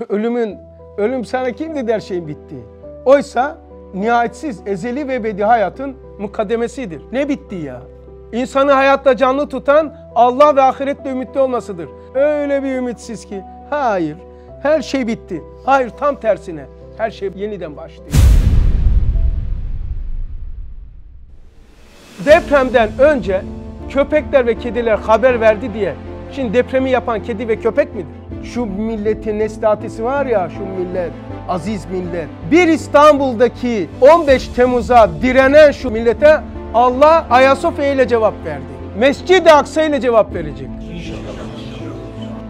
ölümün, ölüm sana kim dedi her şeyin bittiği. Oysa nihayetsiz, ezeli ve bedi hayatın mukademesidir. Ne bitti ya? İnsanı hayatta canlı tutan Allah ve ahirette ümitli olmasıdır. Öyle bir ümitsiz ki. Hayır, her şey bitti. Hayır, tam tersine. Her şey yeniden başlıyor. Depremden önce köpekler ve kediler haber verdi diye şimdi depremi yapan kedi ve köpek midir? şu milletin nestatisi var ya şu millet, aziz millet. Bir İstanbul'daki 15 Temmuz'a direnen şu millete Allah Ayasofya ile cevap verdi. Mescid-i Aksa ile cevap verecek.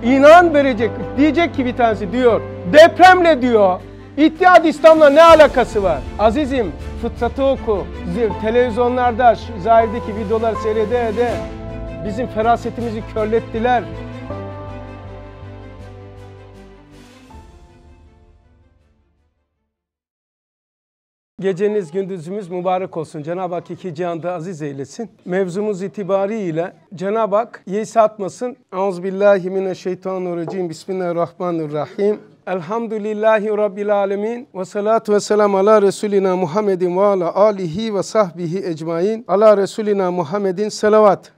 İnan verecek. Diyecek ki bir tanesi diyor. Depremle diyor. İttihad İslam'la ne alakası var? Azizim fıtratı oku. Televizyonlarda zahirdeki videolar seyrede de bizim ferasetimizi körlettiler. Geceniz gündüzümüz mübarek olsun. Cenab-ı Hak iki cihanda aziz eylesin. Mevzumuz itibariyle Cenab-ı Hak yesi atmasın. Euzubillahimineşşeytanirracim. Bismillahirrahmanirrahim. Elhamdülillahi Rabbil alemin ve salatu ve selam ala Resulina Muhammedin ve ala alihi ve sahbihi ecmain. Ala Resulina Muhammedin selavat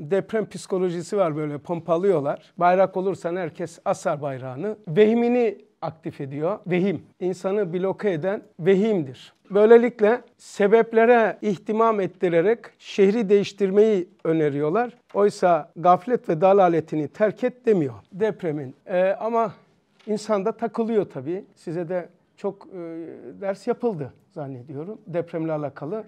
deprem psikolojisi var böyle pompalıyorlar. Bayrak olursan herkes asar bayrağını. Vehmini aktif ediyor. Vehim. İnsanı bloke eden vehimdir. Böylelikle sebeplere ihtimam ettirerek şehri değiştirmeyi öneriyorlar. Oysa gaflet ve dalaletini terk et demiyor depremin. Ee, ama insanda takılıyor tabii. Size de çok e, ders yapıldı zannediyorum depremle alakalı.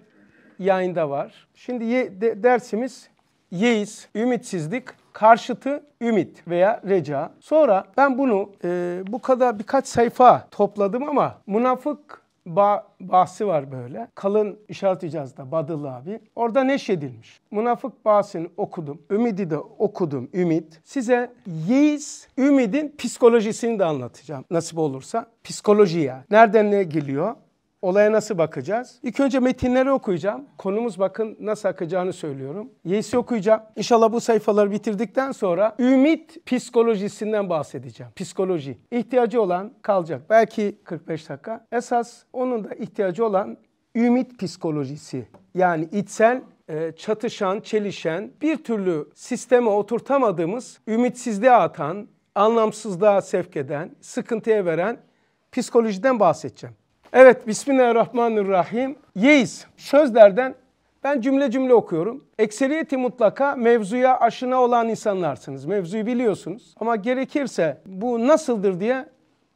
Yayında var. Şimdi ye, de, dersimiz yeis, ümitsizlik, karşıtı ümit veya reca. Sonra ben bunu e, bu kadar birkaç sayfa topladım ama münafık ba bahsi var böyle. Kalın işaret icazda Badıl abi. Orada neşedilmiş. Münafık bahsini okudum. Ümidi de okudum. Ümit. Size yeis ümidin psikolojisini de anlatacağım. Nasip olursa. Psikolojiye. Nereden ne geliyor? Olaya nasıl bakacağız? İlk önce metinleri okuyacağım. Konumuz bakın nasıl akacağını söylüyorum. Yeis'i okuyacağım. İnşallah bu sayfaları bitirdikten sonra ümit psikolojisinden bahsedeceğim. Psikoloji. İhtiyacı olan kalacak. Belki 45 dakika. Esas onun da ihtiyacı olan ümit psikolojisi. Yani içsel e, çatışan, çelişen, bir türlü sisteme oturtamadığımız, ümitsizliğe atan, anlamsızlığa sevk eden, sıkıntıya veren psikolojiden bahsedeceğim. Evet Bismillahirrahmanirrahim. Yeis sözlerden ben cümle cümle okuyorum. Ekseriyeti mutlaka mevzuya aşina olan insanlarsınız. Mevzuyu biliyorsunuz. Ama gerekirse bu nasıldır diye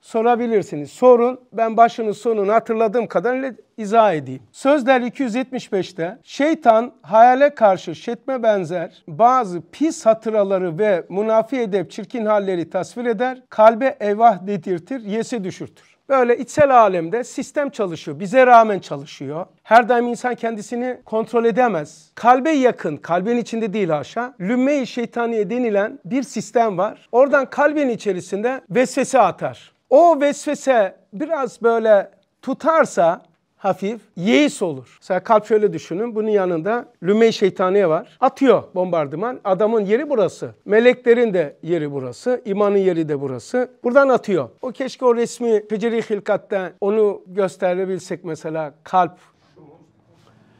sorabilirsiniz. Sorun ben başını sonunu hatırladığım kadarıyla izah edeyim. Sözler 275'te şeytan hayale karşı şetme benzer bazı pis hatıraları ve münafi edep çirkin halleri tasvir eder, kalbe evah dedirtir, yese düşürtür. Böyle içsel alemde sistem çalışıyor. Bize rağmen çalışıyor. Her daim insan kendisini kontrol edemez. Kalbe yakın, kalbin içinde değil haşa. Lümme-i şeytaniye denilen bir sistem var. Oradan kalbin içerisinde vesvese atar. O vesvese biraz böyle tutarsa hafif yeis olur. Mesela kalp şöyle düşünün. Bunun yanında lüme şeytaniye var. Atıyor bombardıman. Adamın yeri burası. Meleklerin de yeri burası. imanın yeri de burası. Buradan atıyor. O keşke o resmi Feceri Hilkat'ta onu gösterebilsek mesela kalp.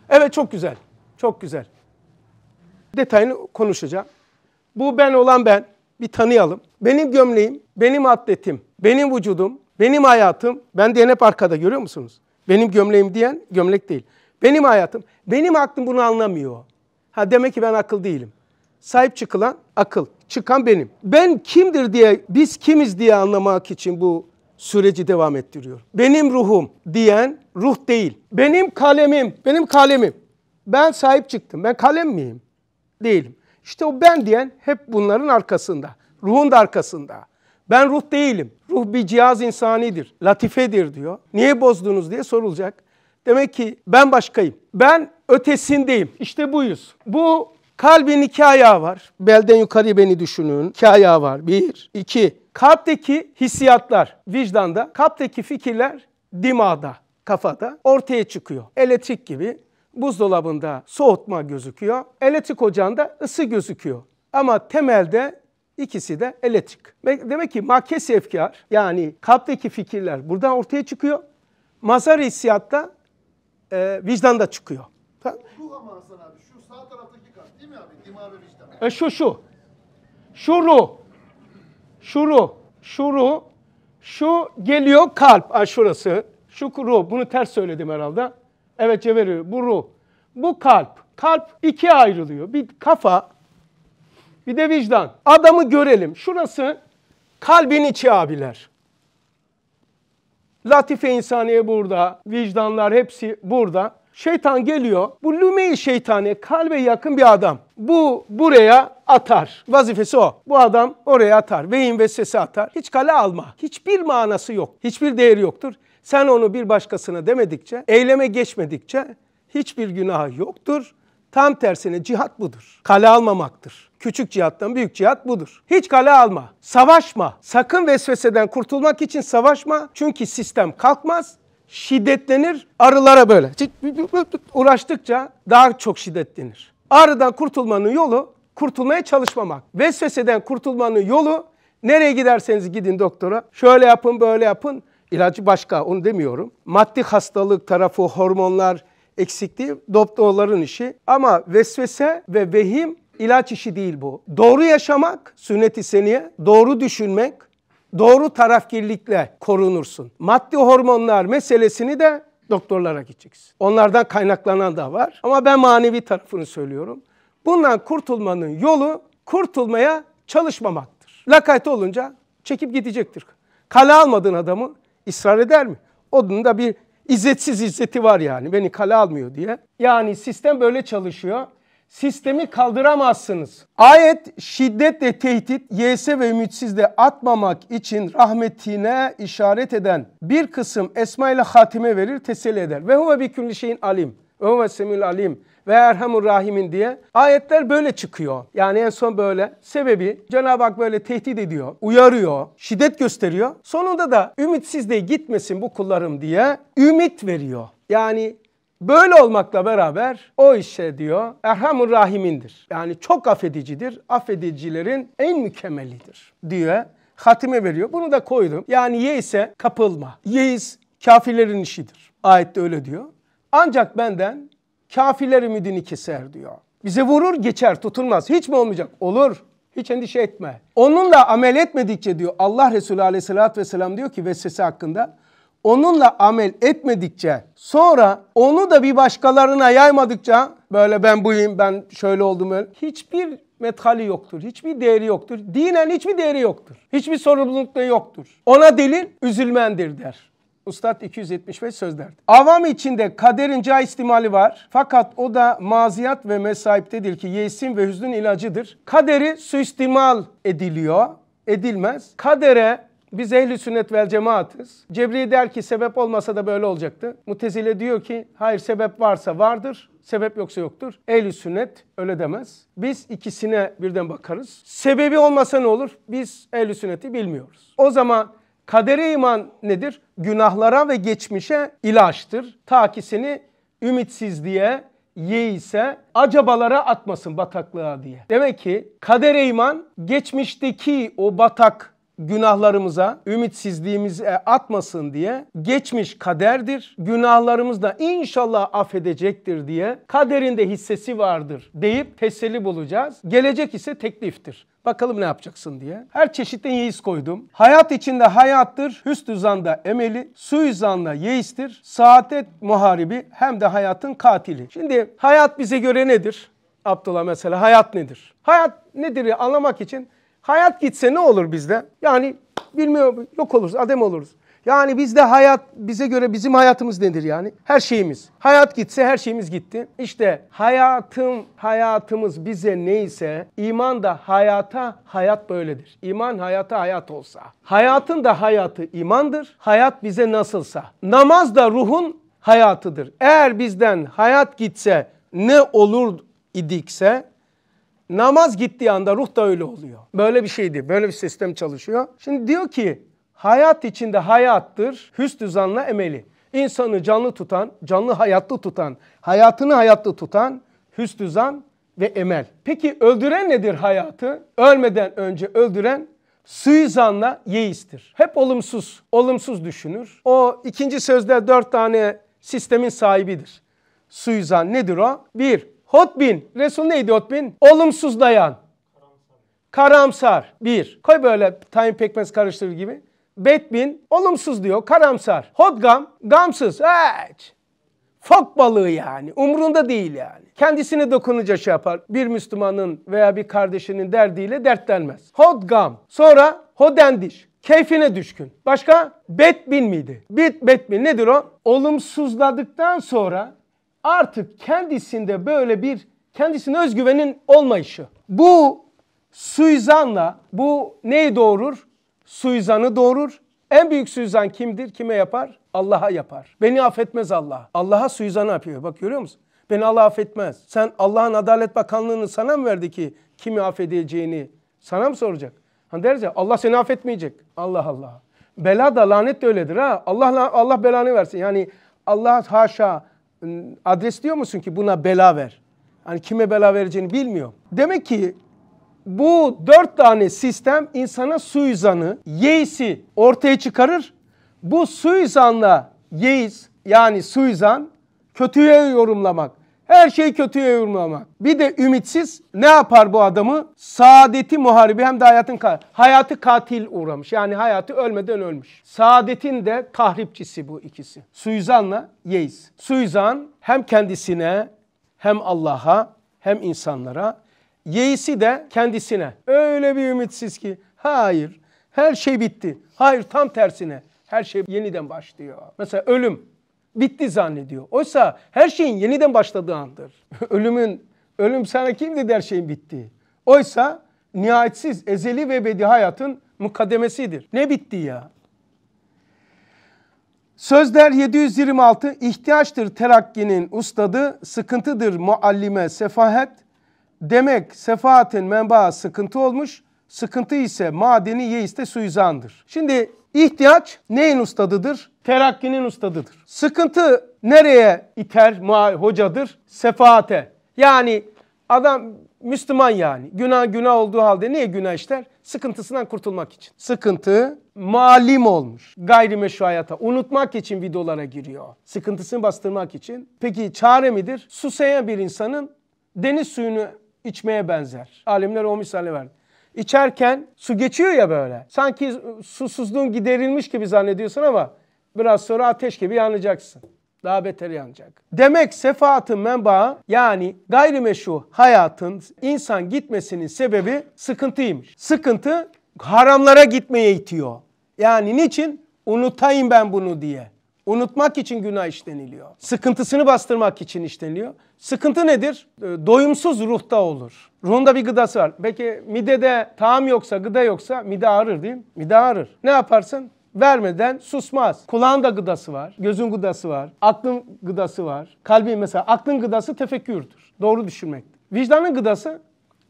Evet çok güzel. Çok güzel. Detayını konuşacağım. Bu ben olan ben. Bir tanıyalım. Benim gömleğim, benim atletim, benim vücudum, benim hayatım. Ben de hep arkada görüyor musunuz? Benim gömleğim diyen gömlek değil. Benim hayatım. Benim aklım bunu anlamıyor. Ha demek ki ben akıl değilim. Sahip çıkılan akıl. Çıkan benim. Ben kimdir diye, biz kimiz diye anlamak için bu süreci devam ettiriyor. Benim ruhum diyen ruh değil. Benim kalemim, benim kalemim. Ben sahip çıktım. Ben kalem miyim? Değilim. İşte o ben diyen hep bunların arkasında. Ruhun da arkasında. Ben ruh değilim. Ruh bir cihaz insanidir, latifedir diyor. Niye bozdunuz diye sorulacak. Demek ki ben başkayım. Ben ötesindeyim. İşte buyuz. Bu kalbin iki ayağı var. Belden yukarı beni düşünün. İki ayağı var. Bir, iki. Kalpteki hissiyatlar vicdanda, kalpteki fikirler dimağda, kafada ortaya çıkıyor. Elektrik gibi buzdolabında soğutma gözüküyor. Elektrik ocağında ısı gözüküyor. Ama temelde İkisi de elektrik. Demek ki makes efkar yani kalpteki fikirler buradan ortaya çıkıyor. Mazhar hissiyatta e, vicdan da çıkıyor. Ruh ama Hasan abi şu sağ taraftaki kalp değil mi abi? Dima ve vicdan. E şu şu. Şu ruh. Şu ruh. Şu ruh. Şu geliyor kalp. Ay şurası. Şu ruh. Bunu ters söyledim herhalde. Evet Cevheri bu ruh. Bu kalp. Kalp ikiye ayrılıyor. Bir kafa bir de vicdan. Adamı görelim. Şurası kalbin içi abiler. Latife insaniye burada, vicdanlar hepsi burada. Şeytan geliyor. Bu lümeyi şeytani kalbe yakın bir adam. Bu buraya atar. Vazifesi o. Bu adam oraya atar. Beyin ve sesi atar. Hiç kale alma. Hiçbir manası yok. Hiçbir değeri yoktur. Sen onu bir başkasına demedikçe, eyleme geçmedikçe hiçbir günah yoktur. Tam tersine cihat budur. Kale almamaktır. Küçük cihattan büyük cihat budur. Hiç kale alma, savaşma. Sakın vesveseden kurtulmak için savaşma. Çünkü sistem kalkmaz, şiddetlenir. Arılara böyle uğraştıkça daha çok şiddetlenir. Ağrıdan kurtulmanın yolu kurtulmaya çalışmamak. Vesveseden kurtulmanın yolu nereye giderseniz gidin doktora. Şöyle yapın, böyle yapın. İlacı başka onu demiyorum. Maddi hastalık tarafı, hormonlar, eksikliği doktorların işi. Ama vesvese ve vehim ilaç işi değil bu. Doğru yaşamak, sünnet-i seniye, doğru düşünmek, doğru tarafkirlikle korunursun. Maddi hormonlar meselesini de doktorlara gideceksin. Onlardan kaynaklanan da var ama ben manevi tarafını söylüyorum. Bundan kurtulmanın yolu kurtulmaya çalışmamaktır. Lakayt olunca çekip gidecektir. Kale almadığın adamı ısrar eder mi? Onun da bir İzzetsiz izzeti var yani beni kale almıyor diye. Yani sistem böyle çalışıyor. Sistemi kaldıramazsınız. Ayet şiddetle tehdit, yese ve ümitsizle atmamak için rahmetine işaret eden bir kısım esma ile hatime verir, teselli eder. Ve huve bir külli şeyin alim. Ömer semül alim ve erhamur rahimin diye ayetler böyle çıkıyor. Yani en son böyle sebebi Cenab-ı Hak böyle tehdit ediyor, uyarıyor, şiddet gösteriyor. Sonunda da ümitsizliğe gitmesin bu kullarım diye ümit veriyor. Yani Böyle olmakla beraber o işe diyor Erhamur Rahim'indir. Yani çok affedicidir. Affedicilerin en mükemmelidir diye hatime veriyor. Bunu da koydum. Yani ye ise kapılma. Yeis kafirlerin işidir. Ayette öyle diyor. Ancak benden kafirler ümidini keser diyor. Bize vurur geçer tutulmaz. Hiç mi olmayacak? Olur. Hiç endişe etme. Onunla amel etmedikçe diyor Allah Resulü aleyhissalatü vesselam diyor ki vesvese hakkında. Onunla amel etmedikçe sonra onu da bir başkalarına yaymadıkça böyle ben buyum ben şöyle oldum öyle. Hiçbir methali yoktur. Hiçbir değeri yoktur. Dinen hiçbir değeri yoktur. Hiçbir sorumluluk da yoktur. Ona delil üzülmendir der. Ustad 275 sözlerdi. Avam içinde kaderin ca istimali var. Fakat o da maziyat ve mesaiptedir ki yesin ve hüznün ilacıdır. Kaderi suistimal ediliyor, edilmez. Kadere biz ehli sünnet vel cemaatız. Cebri der ki sebep olmasa da böyle olacaktı. Mutezile diyor ki hayır sebep varsa vardır, sebep yoksa yoktur. Ehli sünnet öyle demez. Biz ikisine birden bakarız. Sebebi olmasa ne olur? Biz ehli sünneti bilmiyoruz. O zaman Kadere iman nedir? Günahlara ve geçmişe ilaçtır. Ta ki seni ümitsizliğe, yeise acabalara atmasın bataklığa diye. Demek ki kadere iman geçmişteki o batak günahlarımıza, ümitsizliğimizi e, atmasın diye geçmiş kaderdir. Günahlarımız da inşallah affedecektir diye kaderinde hissesi vardır deyip teselli bulacağız. Gelecek ise tekliftir. Bakalım ne yapacaksın diye. Her çeşitten yeis koydum. Hayat içinde hayattır, hüsnü zanda emeli, suizanla yeistir, saadet muharibi hem de hayatın katili. Şimdi hayat bize göre nedir? Abdullah mesela hayat nedir? Hayat nedir anlamak için Hayat gitse ne olur bizde? Yani bilmiyorum yok oluruz, adem oluruz. Yani bizde hayat, bize göre bizim hayatımız nedir yani? Her şeyimiz. Hayat gitse her şeyimiz gitti. İşte hayatım, hayatımız bize neyse iman da hayata hayat böyledir. İman hayata hayat olsa. Hayatın da hayatı imandır. Hayat bize nasılsa. Namaz da ruhun hayatıdır. Eğer bizden hayat gitse ne olur idikse Namaz gittiği anda ruh da öyle oluyor. Böyle bir şeydi. Böyle bir sistem çalışıyor. Şimdi diyor ki hayat içinde hayattır hüsnü zanla emeli. İnsanı canlı tutan, canlı hayatlı tutan, hayatını hayatlı tutan hüsnü zan ve emel. Peki öldüren nedir hayatı? Ölmeden önce öldüren suizanla yeistir. Hep olumsuz, olumsuz düşünür. O ikinci sözde dört tane sistemin sahibidir. Suizan nedir o? Bir, Hotbin. Resul neydi hotbin? Olumsuzlayan. Karamsar. Bir. Koy böyle tayin pekmez karıştırır gibi. Betbin olumsuz diyor. Karamsar. Hodgam gamsız. Hiç. Fok balığı yani. Umrunda değil yani. Kendisine dokununca şey yapar. Bir Müslümanın veya bir kardeşinin derdiyle dertlenmez. Hodgam. Sonra hodendiş. Keyfine düşkün. Başka? Betbin miydi? Bit betbin nedir o? Olumsuzladıktan sonra artık kendisinde böyle bir kendisine özgüvenin olmayışı. Bu suizanla bu neyi doğurur? Suizanı doğurur. En büyük suizan kimdir? Kime yapar? Allah'a yapar. Beni affetmez Allah. Allah'a suizan yapıyor. Bak görüyor musun? Beni Allah affetmez. Sen Allah'ın Adalet Bakanlığı'nı sana mı verdi ki kimi affedeceğini sana mı soracak? Hani deriz ya Allah seni affetmeyecek. Allah Allah. Bela da lanet de öyledir ha. Allah Allah belanı versin. Yani Allah haşa adresliyor musun ki buna bela ver? Hani kime bela vereceğini bilmiyor. Demek ki bu dört tane sistem insana suizanı, yeisi ortaya çıkarır. Bu suizanla yeis yani suizan kötüye yorumlamak, her şeyi kötüye yorumlamak. Bir de ümitsiz ne yapar bu adamı? Saadeti muharibi hem de hayatın katil. Hayatı katil uğramış. Yani hayatı ölmeden ölmüş. Saadetin de tahripçisi bu ikisi. Suizanla Yeis. Suizan hem kendisine hem Allah'a hem insanlara. Yeisi de kendisine. Öyle bir ümitsiz ki hayır her şey bitti. Hayır tam tersine her şey yeniden başlıyor. Mesela ölüm bitti zannediyor. Oysa her şeyin yeniden başladığı andır. Ölümün, ölüm sana kim dedi her şeyin bitti. Oysa nihayetsiz, ezeli ve bedi hayatın mukaddemesidir. Ne bitti ya? Sözler 726 ihtiyaçtır terakkinin ustadı, sıkıntıdır muallime sefahet. Demek sefahatin menbaı sıkıntı olmuş, sıkıntı ise madeni yeiste suizandır. Şimdi İhtiyaç neyin ustadıdır? Terakkinin ustadıdır. Sıkıntı nereye iter hocadır? Sefaate. Yani adam Müslüman yani. Günah günah olduğu halde niye günah işler? Sıkıntısından kurtulmak için. Sıkıntı malim olmuş. Gayrimeşru hayata unutmak için videolara giriyor. Sıkıntısını bastırmak için. Peki çare midir? Susaya bir insanın deniz suyunu içmeye benzer. Alimler o misali verdi. İçerken su geçiyor ya böyle. Sanki susuzluğun giderilmiş gibi zannediyorsun ama biraz sonra ateş gibi yanacaksın. Daha beter yanacak. Demek sefaatın menbaı yani gayrimeşru hayatın insan gitmesinin sebebi sıkıntıymış. Sıkıntı haramlara gitmeye itiyor. Yani niçin? Unutayım ben bunu diye. Unutmak için günah işleniliyor. Sıkıntısını bastırmak için işleniliyor. Sıkıntı nedir? Ee, doyumsuz ruhta olur. Ruhunda bir gıdası var. Peki midede tam yoksa, gıda yoksa mide ağrır değil mi? Mide ağrır. Ne yaparsın? vermeden susmaz. Kulağın da gıdası var, gözün gıdası var, aklın gıdası var. Kalbin mesela aklın gıdası tefekkürdür. Doğru düşünmek. Vicdanın gıdası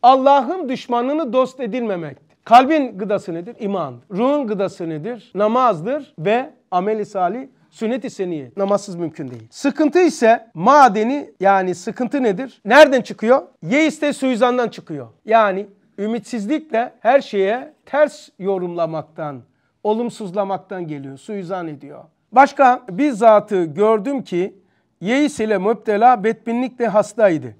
Allah'ın düşmanını dost edilmemektir. Kalbin gıdası nedir? İman. Ruhun gıdası nedir? Namazdır ve ameli salih Sünnet-i seniye. Namazsız mümkün değil. Sıkıntı ise madeni yani sıkıntı nedir? Nereden çıkıyor? Yeiste suizandan çıkıyor. Yani ümitsizlikle her şeye ters yorumlamaktan, olumsuzlamaktan geliyor. Suizan ediyor. Başka bir bizzatı gördüm ki yeis ile müptela bedbinlikle hastaydı.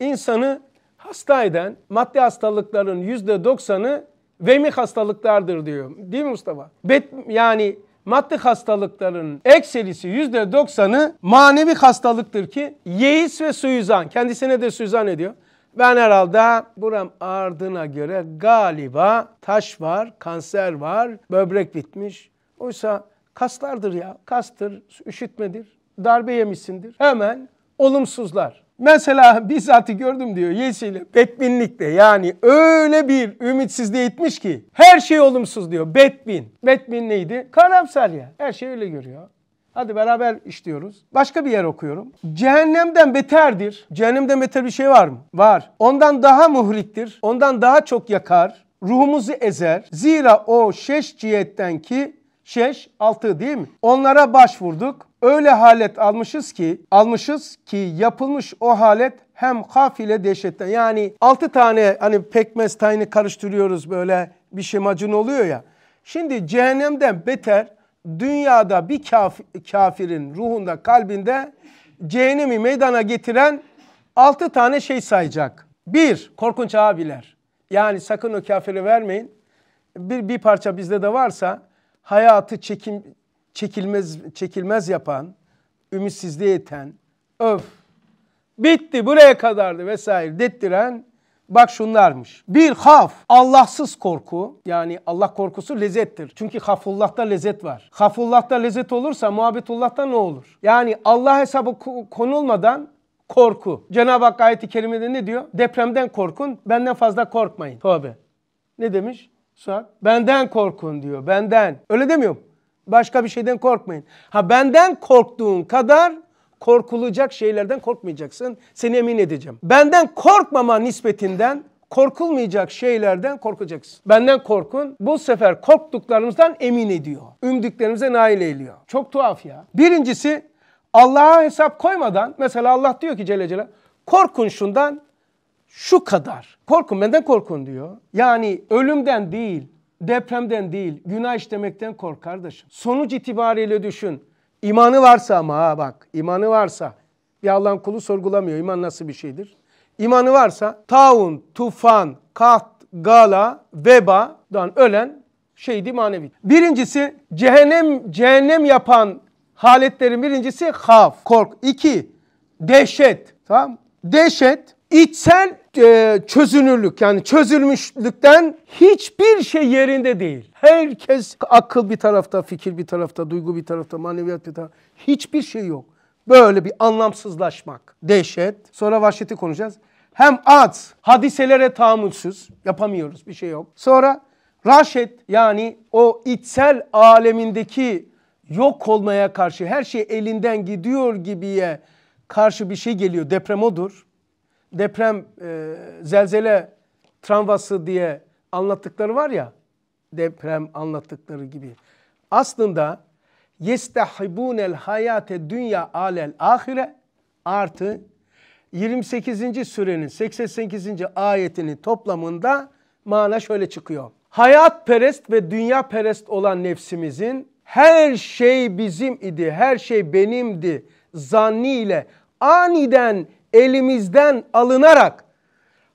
İnsanı hasta eden maddi hastalıkların doksanı vemi hastalıklardır diyor. Değil mi Mustafa? Bet, yani Maddi hastalıkların ekserisi %90'ı manevi hastalıktır ki yeis ve suizan kendisine de suizan ediyor. Ben herhalde buram ardına göre galiba taş var, kanser var, böbrek bitmiş. Oysa kaslardır ya, kastır, üşütmedir, darbe yemişsindir. Hemen olumsuzlar. Mesela bizzati gördüm diyor Yeşil'i Bedbinlikte yani öyle bir ümitsizliğe itmiş ki her şey olumsuz diyor Bedbin. Bedbin neydi? Karamsar ya her şey öyle görüyor. Hadi beraber işliyoruz. Başka bir yer okuyorum. Cehennemden beterdir. Cehennemden beter bir şey var mı? Var. Ondan daha muhriktir. Ondan daha çok yakar. Ruhumuzu ezer. Zira o şeş cihetten ki şeş altı değil mi? Onlara başvurduk. Öyle halet almışız ki, almışız ki yapılmış o halet hem haf ile dehşetten. Yani 6 tane hani pekmez tayını karıştırıyoruz böyle bir şey macun oluyor ya. Şimdi cehennemden beter dünyada bir kaf kafirin ruhunda kalbinde cehennemi meydana getiren 6 tane şey sayacak. Bir, korkunç abiler. Yani sakın o kafiri vermeyin. Bir, bir parça bizde de varsa hayatı çekim, çekilmez çekilmez yapan, ümitsizliğe iten, öf bitti buraya kadardı vesaire dettiren Bak şunlarmış. Bir haf, Allahsız korku. Yani Allah korkusu lezzettir. Çünkü hafullah'ta lezzet var. Hafullah'ta lezzet olursa muhabbetullah'ta ne olur? Yani Allah hesabı konulmadan korku. Cenab-ı Hak ayeti kerimede ne diyor? Depremden korkun, benden fazla korkmayın. Tövbe. Ne demiş? Suat. Benden korkun diyor, benden. Öyle demiyor mu? Başka bir şeyden korkmayın. Ha benden korktuğun kadar korkulacak şeylerden korkmayacaksın. Seni emin edeceğim. Benden korkmama nispetinden korkulmayacak şeylerden korkacaksın. Benden korkun. Bu sefer korktuklarımızdan emin ediyor. Ümdüklerimize nail ediyor. Çok tuhaf ya. Birincisi Allah'a hesap koymadan mesela Allah diyor ki Celle Celaluhu korkun şundan şu kadar. Korkun benden korkun diyor. Yani ölümden değil depremden değil günah işlemekten kork kardeşim. Sonuç itibariyle düşün. İmanı varsa ama ha bak imanı varsa bir Allah'ın kulu sorgulamıyor iman nasıl bir şeydir? İmanı varsa taun, tufan, kaht, gala, vebadan ölen şeydi manevi. Birincisi cehennem cehennem yapan haletlerin birincisi haf, kork. İki, dehşet. Tamam Dehşet içsel e, çözünürlük yani çözülmüşlükten hiçbir şey yerinde değil. Herkes akıl bir tarafta, fikir bir tarafta, duygu bir tarafta, maneviyat bir tarafta. Hiçbir şey yok. Böyle bir anlamsızlaşmak. Dehşet. Sonra vahşeti konuşacağız. Hem az, hadiselere tahammülsüz. Yapamıyoruz, bir şey yok. Sonra raşet yani o içsel alemindeki yok olmaya karşı her şey elinden gidiyor gibiye karşı bir şey geliyor. Deprem odur deprem, e, zelzele travması diye anlattıkları var ya, deprem anlattıkları gibi. Aslında yestahibunel hayate dünya alel ahire artı 28. sürenin 88. ayetinin toplamında mana şöyle çıkıyor. Hayat perest ve dünya perest olan nefsimizin her şey bizim idi, her şey benimdi zanniyle aniden elimizden alınarak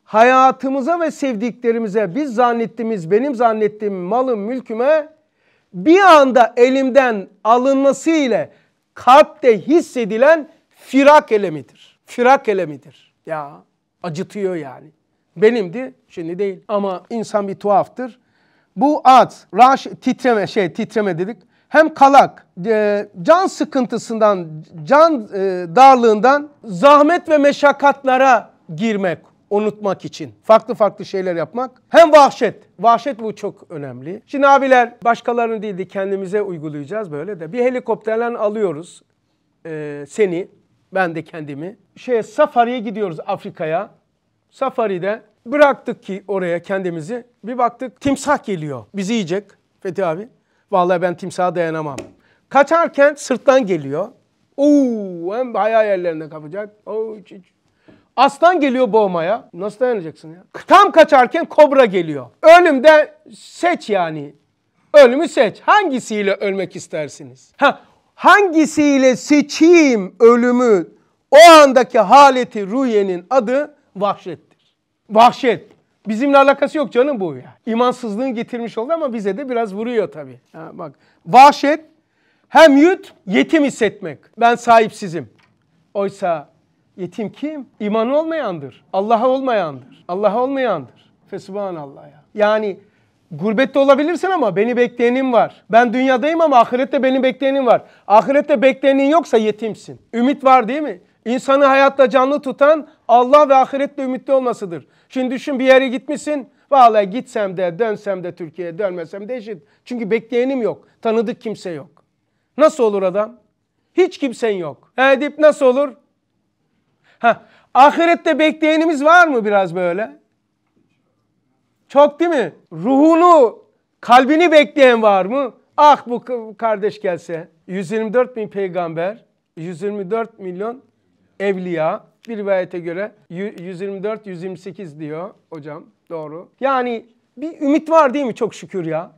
hayatımıza ve sevdiklerimize biz zannettiğimiz benim zannettiğim malım mülküme bir anda elimden alınması ile kalpte hissedilen firak elemidir. Firak elemidir. Ya acıtıyor yani. Benimdi şimdi değil ama insan bir tuhaftır. Bu at raş, titreme şey titreme dedik hem kalak, e, can sıkıntısından, can e, darlığından zahmet ve meşakkatlara girmek, unutmak için. Farklı farklı şeyler yapmak. Hem vahşet. Vahşet bu çok önemli. Şimdi abiler başkalarını değildi, kendimize uygulayacağız böyle de. Bir helikopterden alıyoruz e, seni, ben de kendimi. Şeye, safariye gidiyoruz Afrika'ya. Safari'de bıraktık ki oraya kendimizi. Bir baktık timsah geliyor. Bizi yiyecek Fethi abi. Vallahi ben timsaha dayanamam. Kaçarken sırttan geliyor. Oo, hem hayal yerlerine kapacak. Oo, hiç, Aslan geliyor boğmaya. Nasıl dayanacaksın ya? Tam kaçarken kobra geliyor. Ölümde seç yani. Ölümü seç. Hangisiyle ölmek istersiniz? Ha, hangisiyle seçeyim ölümü? O andaki haleti ruhiyenin adı vahşettir. Vahşet. Bizimle alakası yok canım bu ya. İmansızlığın getirmiş oldu ama bize de biraz vuruyor tabii. Ha, bak vahşet hem yut yetim hissetmek. Ben sahipsizim. Oysa yetim kim? İman olmayandır. Allah'a olmayandır. Allah'a olmayandır. Allah ya. Yani Gurbette olabilirsin ama beni bekleyenim var. Ben dünyadayım ama ahirette beni bekleyenim var. Ahirette bekleyenin yoksa yetimsin. Ümit var değil mi? İnsanı hayatta canlı tutan Allah ve ahirette ümitli olmasıdır. Şimdi düşün bir yere gitmişsin. Vallahi gitsem de dönsem de Türkiye'ye dönmesem de eşit. Çünkü bekleyenim yok. Tanıdık kimse yok. Nasıl olur adam? Hiç kimsen yok. Edip nasıl olur? Ha, ahirette bekleyenimiz var mı biraz böyle? Çok değil mi? Ruhunu, kalbini bekleyen var mı? Ah bu kardeş gelse. 124 bin peygamber, 124 milyon evliya, bir rivayete göre 124-128 diyor hocam. Doğru. Yani bir ümit var değil mi çok şükür ya?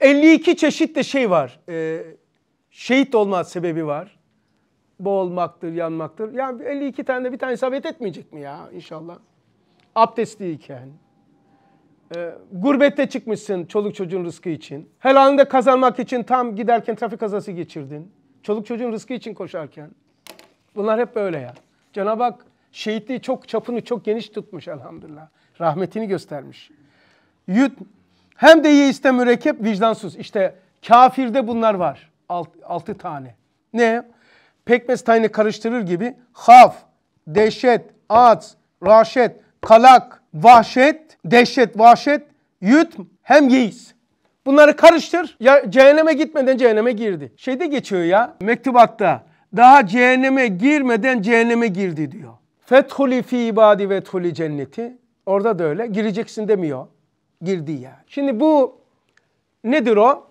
52 çeşit de şey var. E, şehit olma sebebi var. Boğulmaktır, yanmaktır. Yani 52 tane de bir tane isabet etmeyecek mi ya inşallah? Abdestliyken. E, ee, gurbette çıkmışsın çoluk çocuğun rızkı için. Helalinde kazanmak için tam giderken trafik kazası geçirdin. Çoluk çocuğun rızkı için koşarken. Bunlar hep böyle ya. Cenab-ı Hak şehitliği çok çapını çok geniş tutmuş elhamdülillah. Rahmetini göstermiş. Yüt hem de yeiste mürekkep vicdansız. İşte kafirde bunlar var. Alt, altı tane. Ne? Pekmez tayını karıştırır gibi haf, dehşet, az, raşet, kalak, vahşet, dehşet, vahşet, yüt hem yeis. Bunları karıştır. Ya cehenneme gitmeden cehenneme girdi. Şeyde geçiyor ya mektubatta daha cehenneme girmeden cehenneme girdi diyor. Fethuli fi ibadi ve tuli cenneti. Orada da öyle. Gireceksin demiyor. Girdi ya. Şimdi bu nedir o?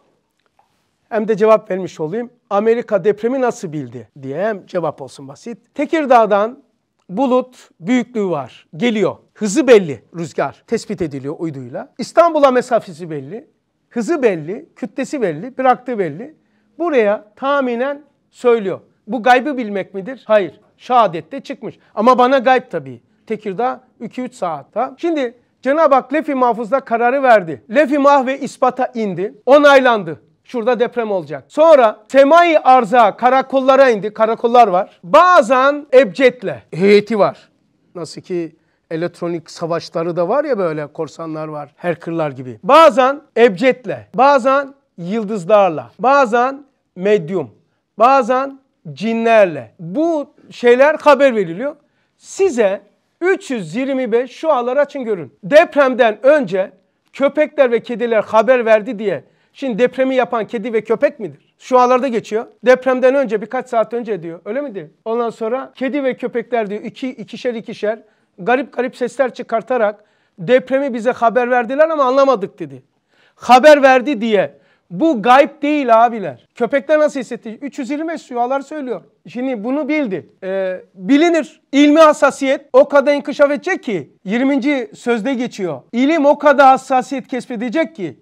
Hem de cevap vermiş olayım. Amerika depremi nasıl bildi diye hem cevap olsun basit. Tekirdağ'dan bulut büyüklüğü var. Geliyor. Hızı belli rüzgar. Tespit ediliyor uyduyla. İstanbul'a mesafesi belli. Hızı belli. Kütlesi belli. Bıraktığı belli. Buraya tahminen söylüyor. Bu gaybı bilmek midir? Hayır. Şehadette çıkmış. Ama bana gayb tabii. Tekirdağ 2-3 saat. Tamam. Şimdi Cenab-ı Hak lef-i mahfuzda kararı verdi. Lef-i mahve ispata indi. Onaylandı. Şurada deprem olacak. Sonra semai arza karakollara indi. Karakollar var. Bazen ebcetle heyeti var. Nasıl ki elektronik savaşları da var ya böyle korsanlar var. Herkırlar gibi. Bazen ebcetle, bazen yıldızlarla, bazen medyum, bazen cinlerle. Bu şeyler haber veriliyor. Size 325 şu anları açın görün. Depremden önce köpekler ve kediler haber verdi diye Şimdi depremi yapan kedi ve köpek midir? Şu anlarda geçiyor. Depremden önce birkaç saat önce diyor. Öyle mi diyor? Ondan sonra kedi ve köpekler diyor iki, ikişer ikişer garip garip sesler çıkartarak depremi bize haber verdiler ama anlamadık dedi. Haber verdi diye bu gayb değil abiler. Köpekler nasıl hissetti? 325 rüyalar söylüyor. Şimdi bunu bildi. Ee, bilinir. İlmi hassasiyet o kadar inkişaf edecek ki 20. sözde geçiyor. İlim o kadar hassasiyet kesbedecek ki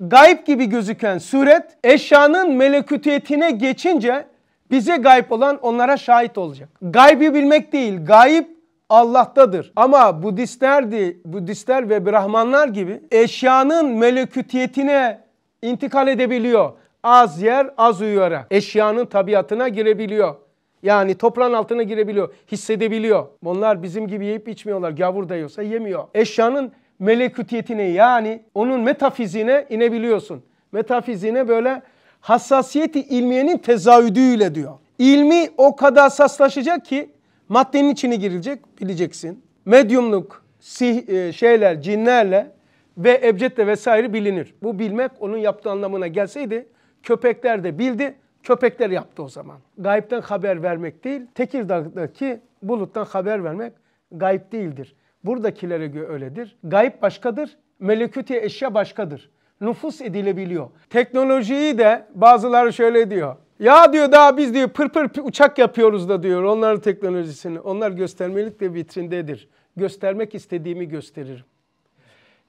gayb gibi gözüken suret eşyanın melekütiyetine geçince bize gayb olan onlara şahit olacak. Gaybi bilmek değil, gayb Allah'tadır. Ama Budistlerdi, Budistler ve Brahmanlar gibi eşyanın melekütiyetine intikal edebiliyor. Az yer az uyuyarak eşyanın tabiatına girebiliyor. Yani toprağın altına girebiliyor, hissedebiliyor. Bunlar bizim gibi yiyip içmiyorlar. Gavur da yiyorsa yemiyor. Eşyanın melekutiyetine yani onun metafizine inebiliyorsun. Metafizine böyle hassasiyeti ilmiyenin tezahüdüyle diyor. İlmi o kadar hassaslaşacak ki maddenin içine girilecek bileceksin. Medyumluk, sih, e, şeyler, cinlerle ve ebced de vesaire bilinir. Bu bilmek onun yaptığı anlamına gelseydi köpekler de bildi, köpekler yaptı o zaman. Gayipten haber vermek değil, Tekirdağ'daki buluttan haber vermek gayip değildir. Buradakilere göre öyledir. Gayip başkadır, meleküti eşya başkadır. Nüfus edilebiliyor. Teknolojiyi de bazıları şöyle diyor. Ya diyor daha biz diyor pırpır pır uçak yapıyoruz da diyor onların teknolojisini. Onlar göstermelik de vitrindedir. Göstermek istediğimi gösteririm.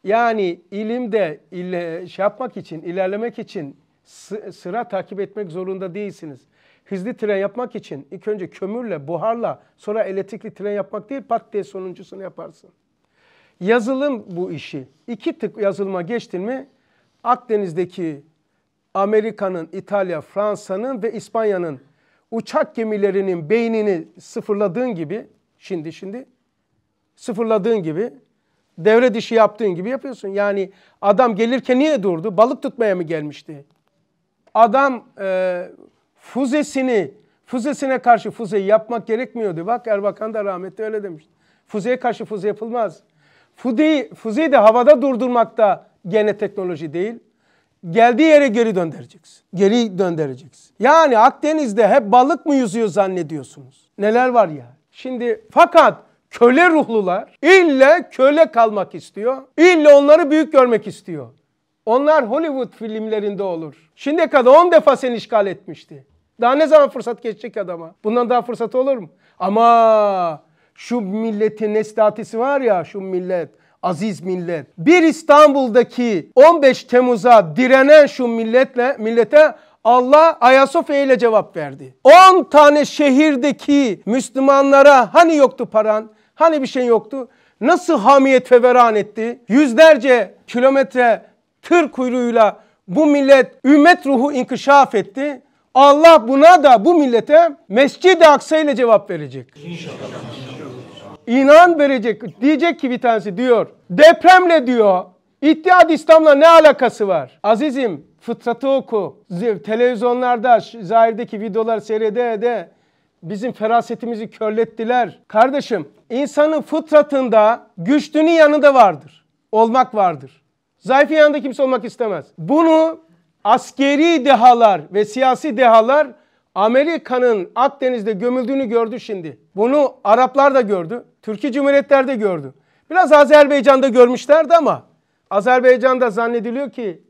Yani ilimde ile, şey yapmak için, ilerlemek için sıra takip etmek zorunda değilsiniz. Hızlı tren yapmak için ilk önce kömürle, buharla sonra elektrikli tren yapmak değil pat diye sonuncusunu yaparsın. Yazılım bu işi. İki tık yazılıma geçtin mi Akdeniz'deki Amerika'nın, İtalya, Fransa'nın ve İspanya'nın uçak gemilerinin beynini sıfırladığın gibi şimdi şimdi sıfırladığın gibi Devre dişi yaptığın gibi yapıyorsun. Yani adam gelirken niye durdu? Balık tutmaya mı gelmişti? Adam e, füzesini, füzesine karşı füze yapmak gerekmiyordu. Bak Erbakan da rahmetli öyle demişti. Füzeye karşı füze yapılmaz. Füzeyi, füzeyi de havada durdurmak da gene teknoloji değil. Geldiği yere geri döndüreceksin. Geri döndüreceksin. Yani Akdeniz'de hep balık mı yüzüyor zannediyorsunuz? Neler var ya? Şimdi fakat köle ruhlular. İlle köle kalmak istiyor. İlle onları büyük görmek istiyor. Onlar Hollywood filmlerinde olur. Şimdiye kadar 10 defa seni işgal etmişti. Daha ne zaman fırsat geçecek adama? Bundan daha fırsat olur mu? Ama şu milletin nestatisi var ya şu millet. Aziz millet. Bir İstanbul'daki 15 Temmuz'a direnen şu milletle millete Allah Ayasofya ile cevap verdi. 10 tane şehirdeki Müslümanlara hani yoktu paran? Hani bir şey yoktu? Nasıl hamiyet feveran etti? Yüzlerce kilometre tır kuyruğuyla bu millet ümmet ruhu inkişaf etti. Allah buna da bu millete Mescid-i Aksa ile cevap verecek. İnşallah. İnan verecek. Diyecek ki bir tanesi diyor. Depremle diyor. İttihad İslam'la ne alakası var? Azizim fıtratı oku. Televizyonlarda zahirdeki videolar seyrede de bizim ferasetimizi körlettiler. Kardeşim İnsanın fıtratında güçlünün yanında vardır. Olmak vardır. Zayıfın yanında kimse olmak istemez. Bunu askeri dehalar ve siyasi dehalar Amerika'nın Akdeniz'de gömüldüğünü gördü şimdi. Bunu Araplar da gördü. Türkiye Cumhuriyetler de gördü. Biraz Azerbaycan'da görmüşlerdi ama Azerbaycan'da zannediliyor ki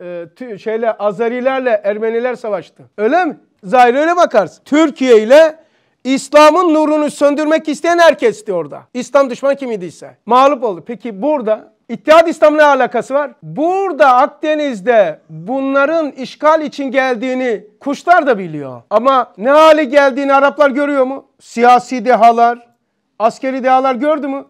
e, şeyle Azerilerle Ermeniler savaştı. Öyle mi? Zahir öyle bakarsın. Türkiye ile İslam'ın nurunu söndürmek isteyen herkesti orada. İslam düşmanı kim idiyse. Mağlup oldu. Peki burada İttihat İslam ne alakası var? Burada Akdeniz'de bunların işgal için geldiğini kuşlar da biliyor. Ama ne hale geldiğini Araplar görüyor mu? Siyasi dehalar, askeri dehalar gördü mü?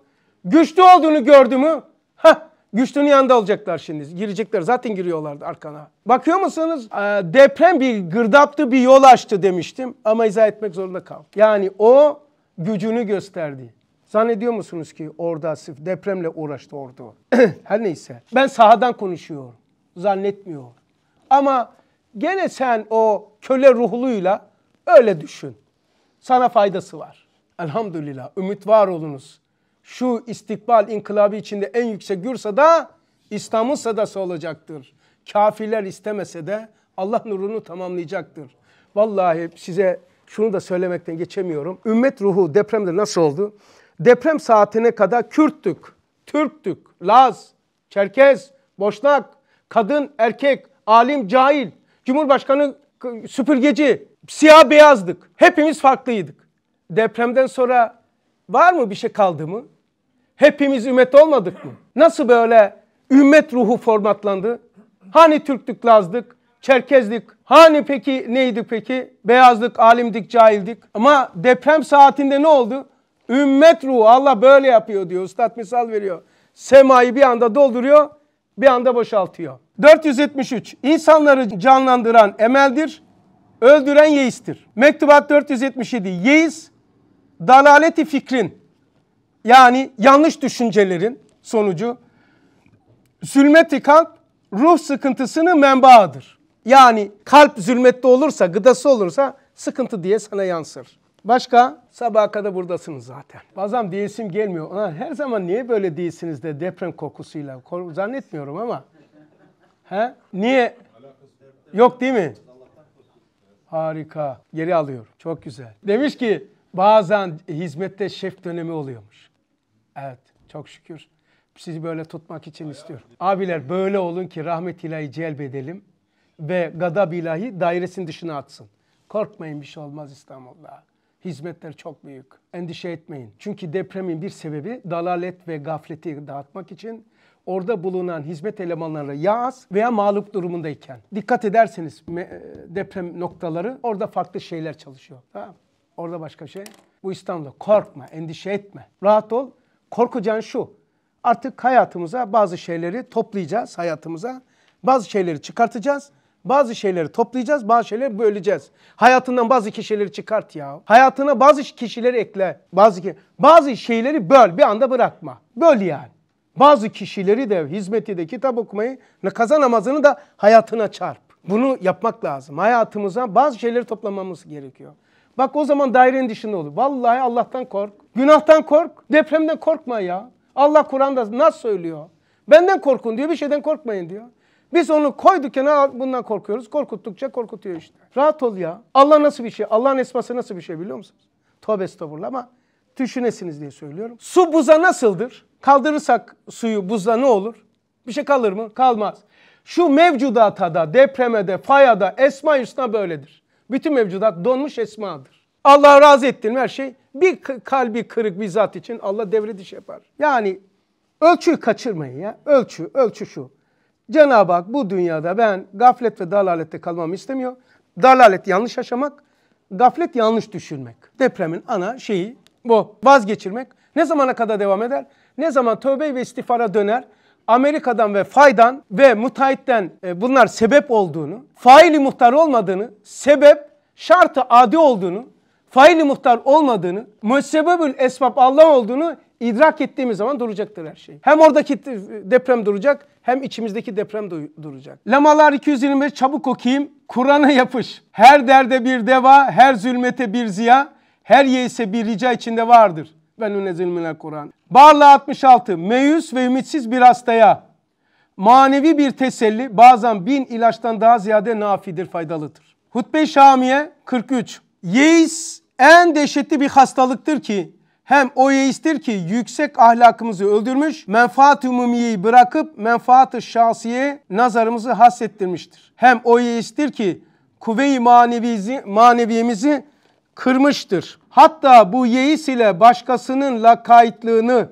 Güçlü olduğunu gördü mü? Heh, Güçlünün yanında alacaklar şimdi. Girecekler. Zaten giriyorlardı arkana. Bakıyor musunuz? Ee, deprem bir gırdaptı bir yol açtı demiştim. Ama izah etmek zorunda kaldım. Yani o gücünü gösterdi. Zannediyor musunuz ki orada sırf depremle uğraştı ordu? Her neyse. Ben sahadan konuşuyorum. Zannetmiyorum. Ama gene sen o köle ruhluyla öyle düşün. Sana faydası var. Elhamdülillah. Ümit var olunuz şu istikbal inkılabı içinde en yüksek gürsada İslam'ın sadası olacaktır. Kafirler istemese de Allah nurunu tamamlayacaktır. Vallahi size şunu da söylemekten geçemiyorum. Ümmet ruhu depremde nasıl oldu? Deprem saatine kadar Kürttük, Türktük, Laz, Çerkez, Boşnak, kadın, erkek, alim, cahil, Cumhurbaşkanı süpürgeci, siyah beyazdık. Hepimiz farklıydık. Depremden sonra var mı bir şey kaldı mı? Hepimiz ümmet olmadık mı? Nasıl böyle ümmet ruhu formatlandı? Hani Türklük, Lazlık, Çerkezlik, hani peki neydi peki? Beyazlık, alimdik, cahildik. Ama deprem saatinde ne oldu? Ümmet ruhu Allah böyle yapıyor diyor. Üstad misal veriyor. Semayı bir anda dolduruyor, bir anda boşaltıyor. 473. İnsanları canlandıran emeldir, öldüren yeistir. Mektubat 477. Yeis, dalaleti fikrin, yani yanlış düşüncelerin sonucu zülmeti kalp ruh sıkıntısını menbaıdır. Yani kalp zulmette olursa, gıdası olursa sıkıntı diye sana yansır. Başka? Sabaha kadar buradasınız zaten. Bazen değilsim gelmiyor. Ona her zaman niye böyle değilsiniz de deprem kokusuyla? Zannetmiyorum ama. He? Niye? Yok değil mi? Harika. Geri alıyorum Çok güzel. Demiş ki bazen hizmette şef dönemi oluyormuş. Evet çok şükür. Sizi böyle tutmak için Bayağı istiyorum. Abiler böyle olun ki rahmet ilahi celbedelim ve gadab ilahi dairesinin dışına atsın. Korkmayın bir şey olmaz İstanbul'da. Hizmetler çok büyük. Endişe etmeyin. Çünkü depremin bir sebebi dalalet ve gafleti dağıtmak için orada bulunan hizmet elemanları ya az veya mağlup durumundayken. Dikkat ederseniz e, deprem noktaları orada farklı şeyler çalışıyor. Tamam Orada başka şey. Bu İstanbul'da korkma, endişe etme. Rahat ol. Korkacağın şu. Artık hayatımıza bazı şeyleri toplayacağız hayatımıza. Bazı şeyleri çıkartacağız. Bazı şeyleri toplayacağız, bazı şeyleri böleceğiz. Hayatından bazı kişileri çıkart ya. Hayatına bazı kişileri ekle. Bazı ki bazı şeyleri böl, bir anda bırakma. Böl yani. Bazı kişileri de hizmeti de kitap okumayı, kaza namazını da hayatına çarp. Bunu yapmak lazım. Hayatımıza bazı şeyleri toplamamız gerekiyor. Bak o zaman dairenin dışında olur. Vallahi Allah'tan kork. Günahtan kork, depremden korkma ya. Allah Kur'an'da nasıl söylüyor? Benden korkun diyor, bir şeyden korkmayın diyor. Biz onu koyduk kenara bundan korkuyoruz. Korkuttukça korkutuyor işte. Rahat ol ya. Allah nasıl bir şey? Allah'ın esması nasıl bir şey biliyor musunuz? Tövbe estağfurullah ama düşünesiniz diye söylüyorum. Su buza nasıldır? Kaldırırsak suyu buzla ne olur? Bir şey kalır mı? Kalmaz. Şu mevcudata da, depremede, fayada, esma hüsna böyledir. Bütün mevcudat donmuş esmadır. Allah razı ettin her şey bir kalbi kırık bir zat için Allah devrediş yapar. Yani ölçüyü kaçırmayın ya. Ölçü, ölçü şu. Cenab-ı Hak bu dünyada ben gaflet ve dalalette kalmamı istemiyor. Dalalet yanlış yaşamak, gaflet yanlış düşünmek. Depremin ana şeyi bu. Vazgeçirmek. Ne zamana kadar devam eder? Ne zaman tövbe ve istifara döner? Amerika'dan ve faydan ve müteahhitten e, bunlar sebep olduğunu, faili muhtar olmadığını, sebep şartı adi olduğunu, faili muhtar olmadığını, müessebebül esbab Allah olduğunu idrak ettiğimiz zaman duracaktır her şey. Hem oradaki deprem duracak hem içimizdeki deprem duracak. Lemalar 221 çabuk okuyayım. Kur'an'a yapış. Her derde bir deva, her zulmete bir ziya, her yeise bir rica içinde vardır. Ben unezil minel Kur'an. Barla 66 meyus ve ümitsiz bir hastaya manevi bir teselli bazen bin ilaçtan daha ziyade nafidir, faydalıdır. hutbe Şamiye 43 Yeis en dehşetli bir hastalıktır ki hem o yeistir ki yüksek ahlakımızı öldürmüş, menfaat-ı umumiyeyi bırakıp menfaat-ı şahsiye nazarımızı hasettirmiştir. Hem o yeistir ki kuvve-i maneviyemizi kırmıştır. Hatta bu yeis ile başkasının lakaytlığını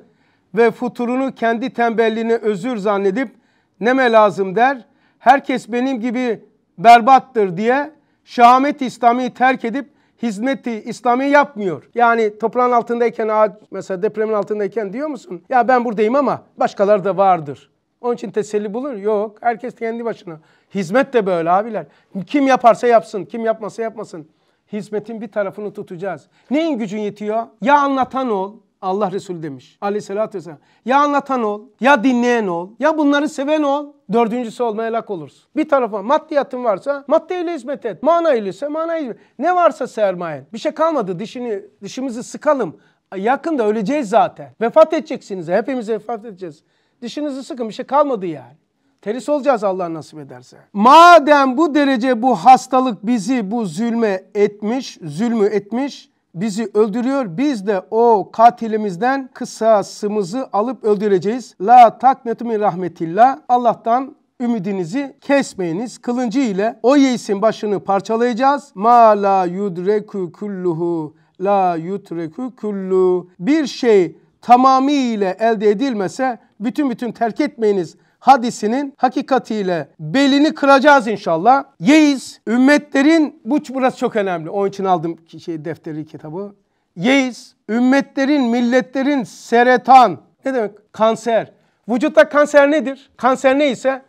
ve futurunu kendi tembelliğine özür zannedip neme lazım der. Herkes benim gibi berbattır diye şahamet İslam'ı terk edip hizmeti İslami yapmıyor. Yani toprağın altındayken ağaç mesela depremin altındayken diyor musun? Ya ben buradayım ama başkaları da vardır. Onun için teselli bulur. Yok. Herkes kendi başına. Hizmet de böyle abiler. Kim yaparsa yapsın, kim yapmasa yapmasın. Hizmetin bir tarafını tutacağız. Neyin gücün yetiyor? Ya anlatan ol, Allah Resulü demiş aleyhissalatü vesselam. Ya anlatan ol, ya dinleyen ol, ya bunları seven ol. Dördüncüsü olmaya lak olursun. Bir tarafa maddiyatın varsa maddeyle hizmet et. Mana ise mana hizmet. Ne varsa sermayen. Bir şey kalmadı dişini, dişimizi sıkalım. Yakında öleceğiz zaten. Vefat edeceksiniz. Hepimiz vefat edeceğiz. Dişinizi sıkın bir şey kalmadı yani. Teris olacağız Allah nasip ederse. Madem bu derece bu hastalık bizi bu zulme etmiş, zulmü etmiş, bizi öldürüyor. Biz de o katilimizden kısasımızı alıp öldüreceğiz. La taknetu min rahmetillah. Allah'tan ümidinizi kesmeyiniz. Kılıncı ile o yeisin başını parçalayacağız. Ma la yudreku kulluhu la yutreku kullu. Bir şey tamamıyla elde edilmese bütün bütün terk etmeyiniz hadisinin hakikatiyle belini kıracağız inşallah. Yeiz ümmetlerin bu burası çok önemli. Onun için aldım şey defteri kitabı. Yeiz ümmetlerin, milletlerin seretan ne demek? Kanser. Vücutta kanser nedir? Kanser neyse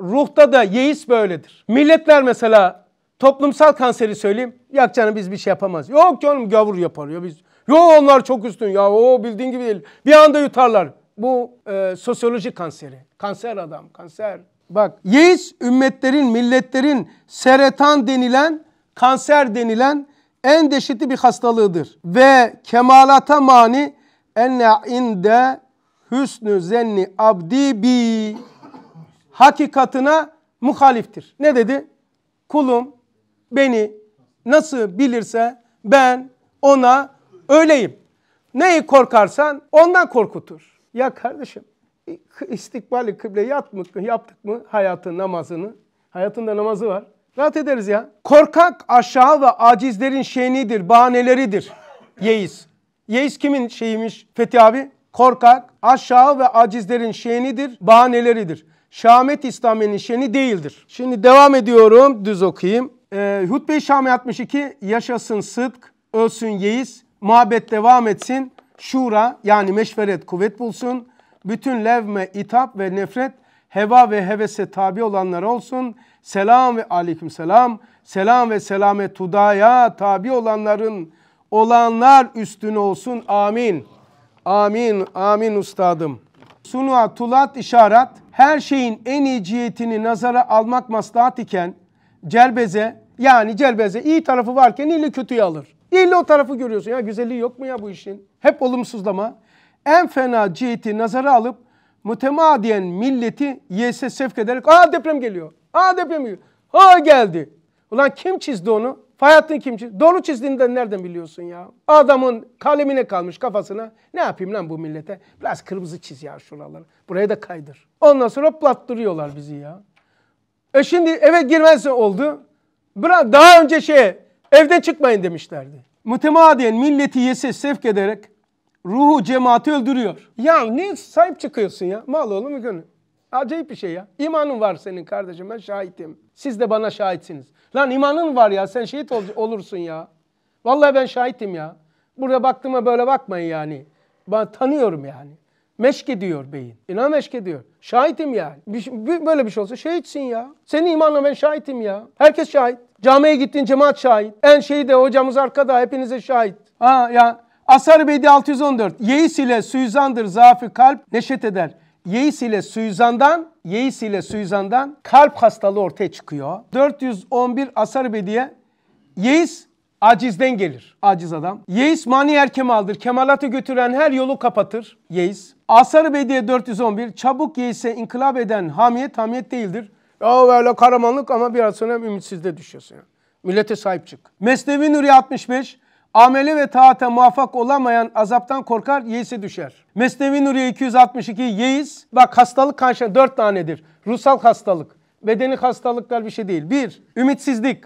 ruhta da yeis böyledir. Milletler mesela toplumsal kanseri söyleyeyim. Yok canım biz bir şey yapamaz. Yok canım gavur yapar ya biz. Yo onlar çok üstün ya o bildiğin gibi değil. Bir anda yutarlar. Bu e, sosyoloji kanseri. Kanser adam, kanser. Bak yeis ümmetlerin, milletlerin seretan denilen, kanser denilen en dehşetli bir hastalığıdır. Ve kemalata mani enne inde hüsnü zenni abdi bi hakikatına muhaliftir. Ne dedi? Kulum beni nasıl bilirse ben ona öyleyim. Neyi korkarsan ondan korkutur. Ya kardeşim e, istikbali kıble yaptık mı, yaptık mı hayatın namazını? Hayatında namazı var. Rahat ederiz ya. Korkak aşağı ve acizlerin şeyinidir, bahaneleridir. Yeis. Yeis kimin şeyiymiş Fethi abi? Korkak aşağı ve acizlerin şeyinidir, bahaneleridir. Şamet İslamiye'nin şeni değildir. Şimdi devam ediyorum, düz okuyayım. Ee, Hutbe-i Şami 62, yaşasın sıdk, ölsün yeis, muhabbet devam etsin, şura yani meşveret kuvvet bulsun. Bütün levme, itap ve nefret heva ve hevese tabi olanlar olsun. Selam ve aleyküm selam. Selam ve selamet tudaya tabi olanların olanlar üstüne olsun. Amin. Amin. Amin ustadım. Sunua tulat işaret her şeyin en iyi cihetini nazara almak maslahat iken celbeze yani celbeze iyi tarafı varken ili kötüyü alır. Değil o tarafı görüyorsun. Ya güzelliği yok mu ya bu işin? Hep olumsuzlama. En fena ciheti nazara alıp mütemadiyen milleti yese sevk ederek aa deprem geliyor. Aa deprem geliyor. Ha geldi. Ulan kim çizdi onu? Fayattin kim çizdi? Doğru çizdiğini de nereden biliyorsun ya? Adamın kalemine kalmış kafasına. Ne yapayım lan bu millete? Biraz kırmızı çiz ya şuraları. Buraya da kaydır. Ondan sonra plattırıyorlar bizi ya. E şimdi eve girmezse oldu. Bırak daha önce şey. Evden çıkmayın demişlerdi. Mütemadiyen milleti yese sevk ederek ruhu cemaati öldürüyor. Ya ne sahip çıkıyorsun ya? Mal oğlum gönül. Acayip bir şey ya. İmanın var senin kardeşim ben şahitim. Siz de bana şahitsiniz. Lan imanın var ya sen şehit ol olursun ya. Vallahi ben şahitim ya. Burada baktığıma böyle bakmayın yani. Ben tanıyorum yani. Meşk ediyor beyin. İnan meşk ediyor. Şahitim yani. Bir, böyle bir şey olsa şehitsin ya. Senin imanla ben şahitim ya. Herkes şahit. Camiye gittin cemaat şahit. En şeyi de hocamız arkada hepinize şahit. Ha ya Asar Bedi 614. Yeis ile suizandır zaafı kalp neşet eder. Yeis ile suizandan, yeis ile suizandan kalp hastalığı ortaya çıkıyor. 411 Asar Bedi'ye yeis acizden gelir. Aciz adam. Yeis mani er kemaldır. Kemalatı götüren her yolu kapatır. Yeis. Asar Bediye 411 çabuk yeise inkılap eden hamiyet hamiyet değildir. Ya böyle karamanlık ama biraz sonra ümitsizde düşüyorsun. Yani. Millete sahip çık. Mesnevi Nuri 65. ameli ve taate muvaffak olamayan azaptan korkar, yeise düşer. Mesnevi Nuriye 262 yeis. Bak hastalık kanşa 4 tanedir. Ruhsal hastalık. Bedeni hastalıklar bir şey değil. Bir Ümitsizlik.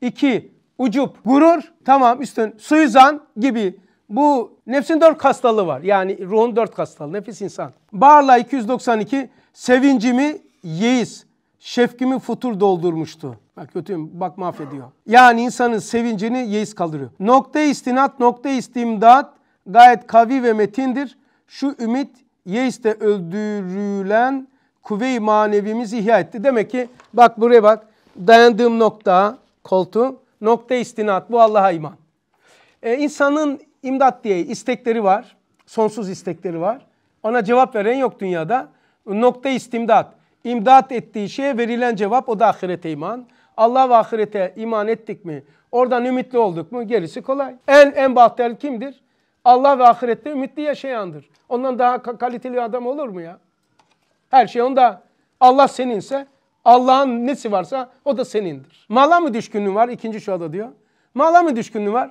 2. Ucup. Gurur. Tamam üstün. Suizan gibi. Bu nefsin dört hastalığı var. Yani ruhun dört hastalığı. Nefis insan. Barla 292. Sevincimi yeis şefkimin futur doldurmuştu. Bak kötüyüm bak mahvediyor. Yani insanın sevincini yeis kaldırıyor. Nokta istinat, nokta istimdat gayet kavi ve metindir. Şu ümit yeiste öldürülen kuvve-i manevimizi ihya etti. Demek ki bak buraya bak dayandığım nokta koltu. nokta istinat bu Allah'a iman. Ee, insanın imdat diye istekleri var. Sonsuz istekleri var. Ona cevap veren yok dünyada. Nokta istimdat imdat ettiği şeye verilen cevap o da ahirete iman. Allah ve ahirete iman ettik mi? Oradan ümitli olduk mu? Gerisi kolay. En en bahtiyar kimdir? Allah ve ahirette ümitli yaşayandır. Ondan daha kaliteli adam olur mu ya? Her şey onda. Allah seninse Allah'ın nesi varsa o da senindir. Mala mı düşkünlüğün var? İkinci şuada diyor. Mala mı düşkünlüğün var?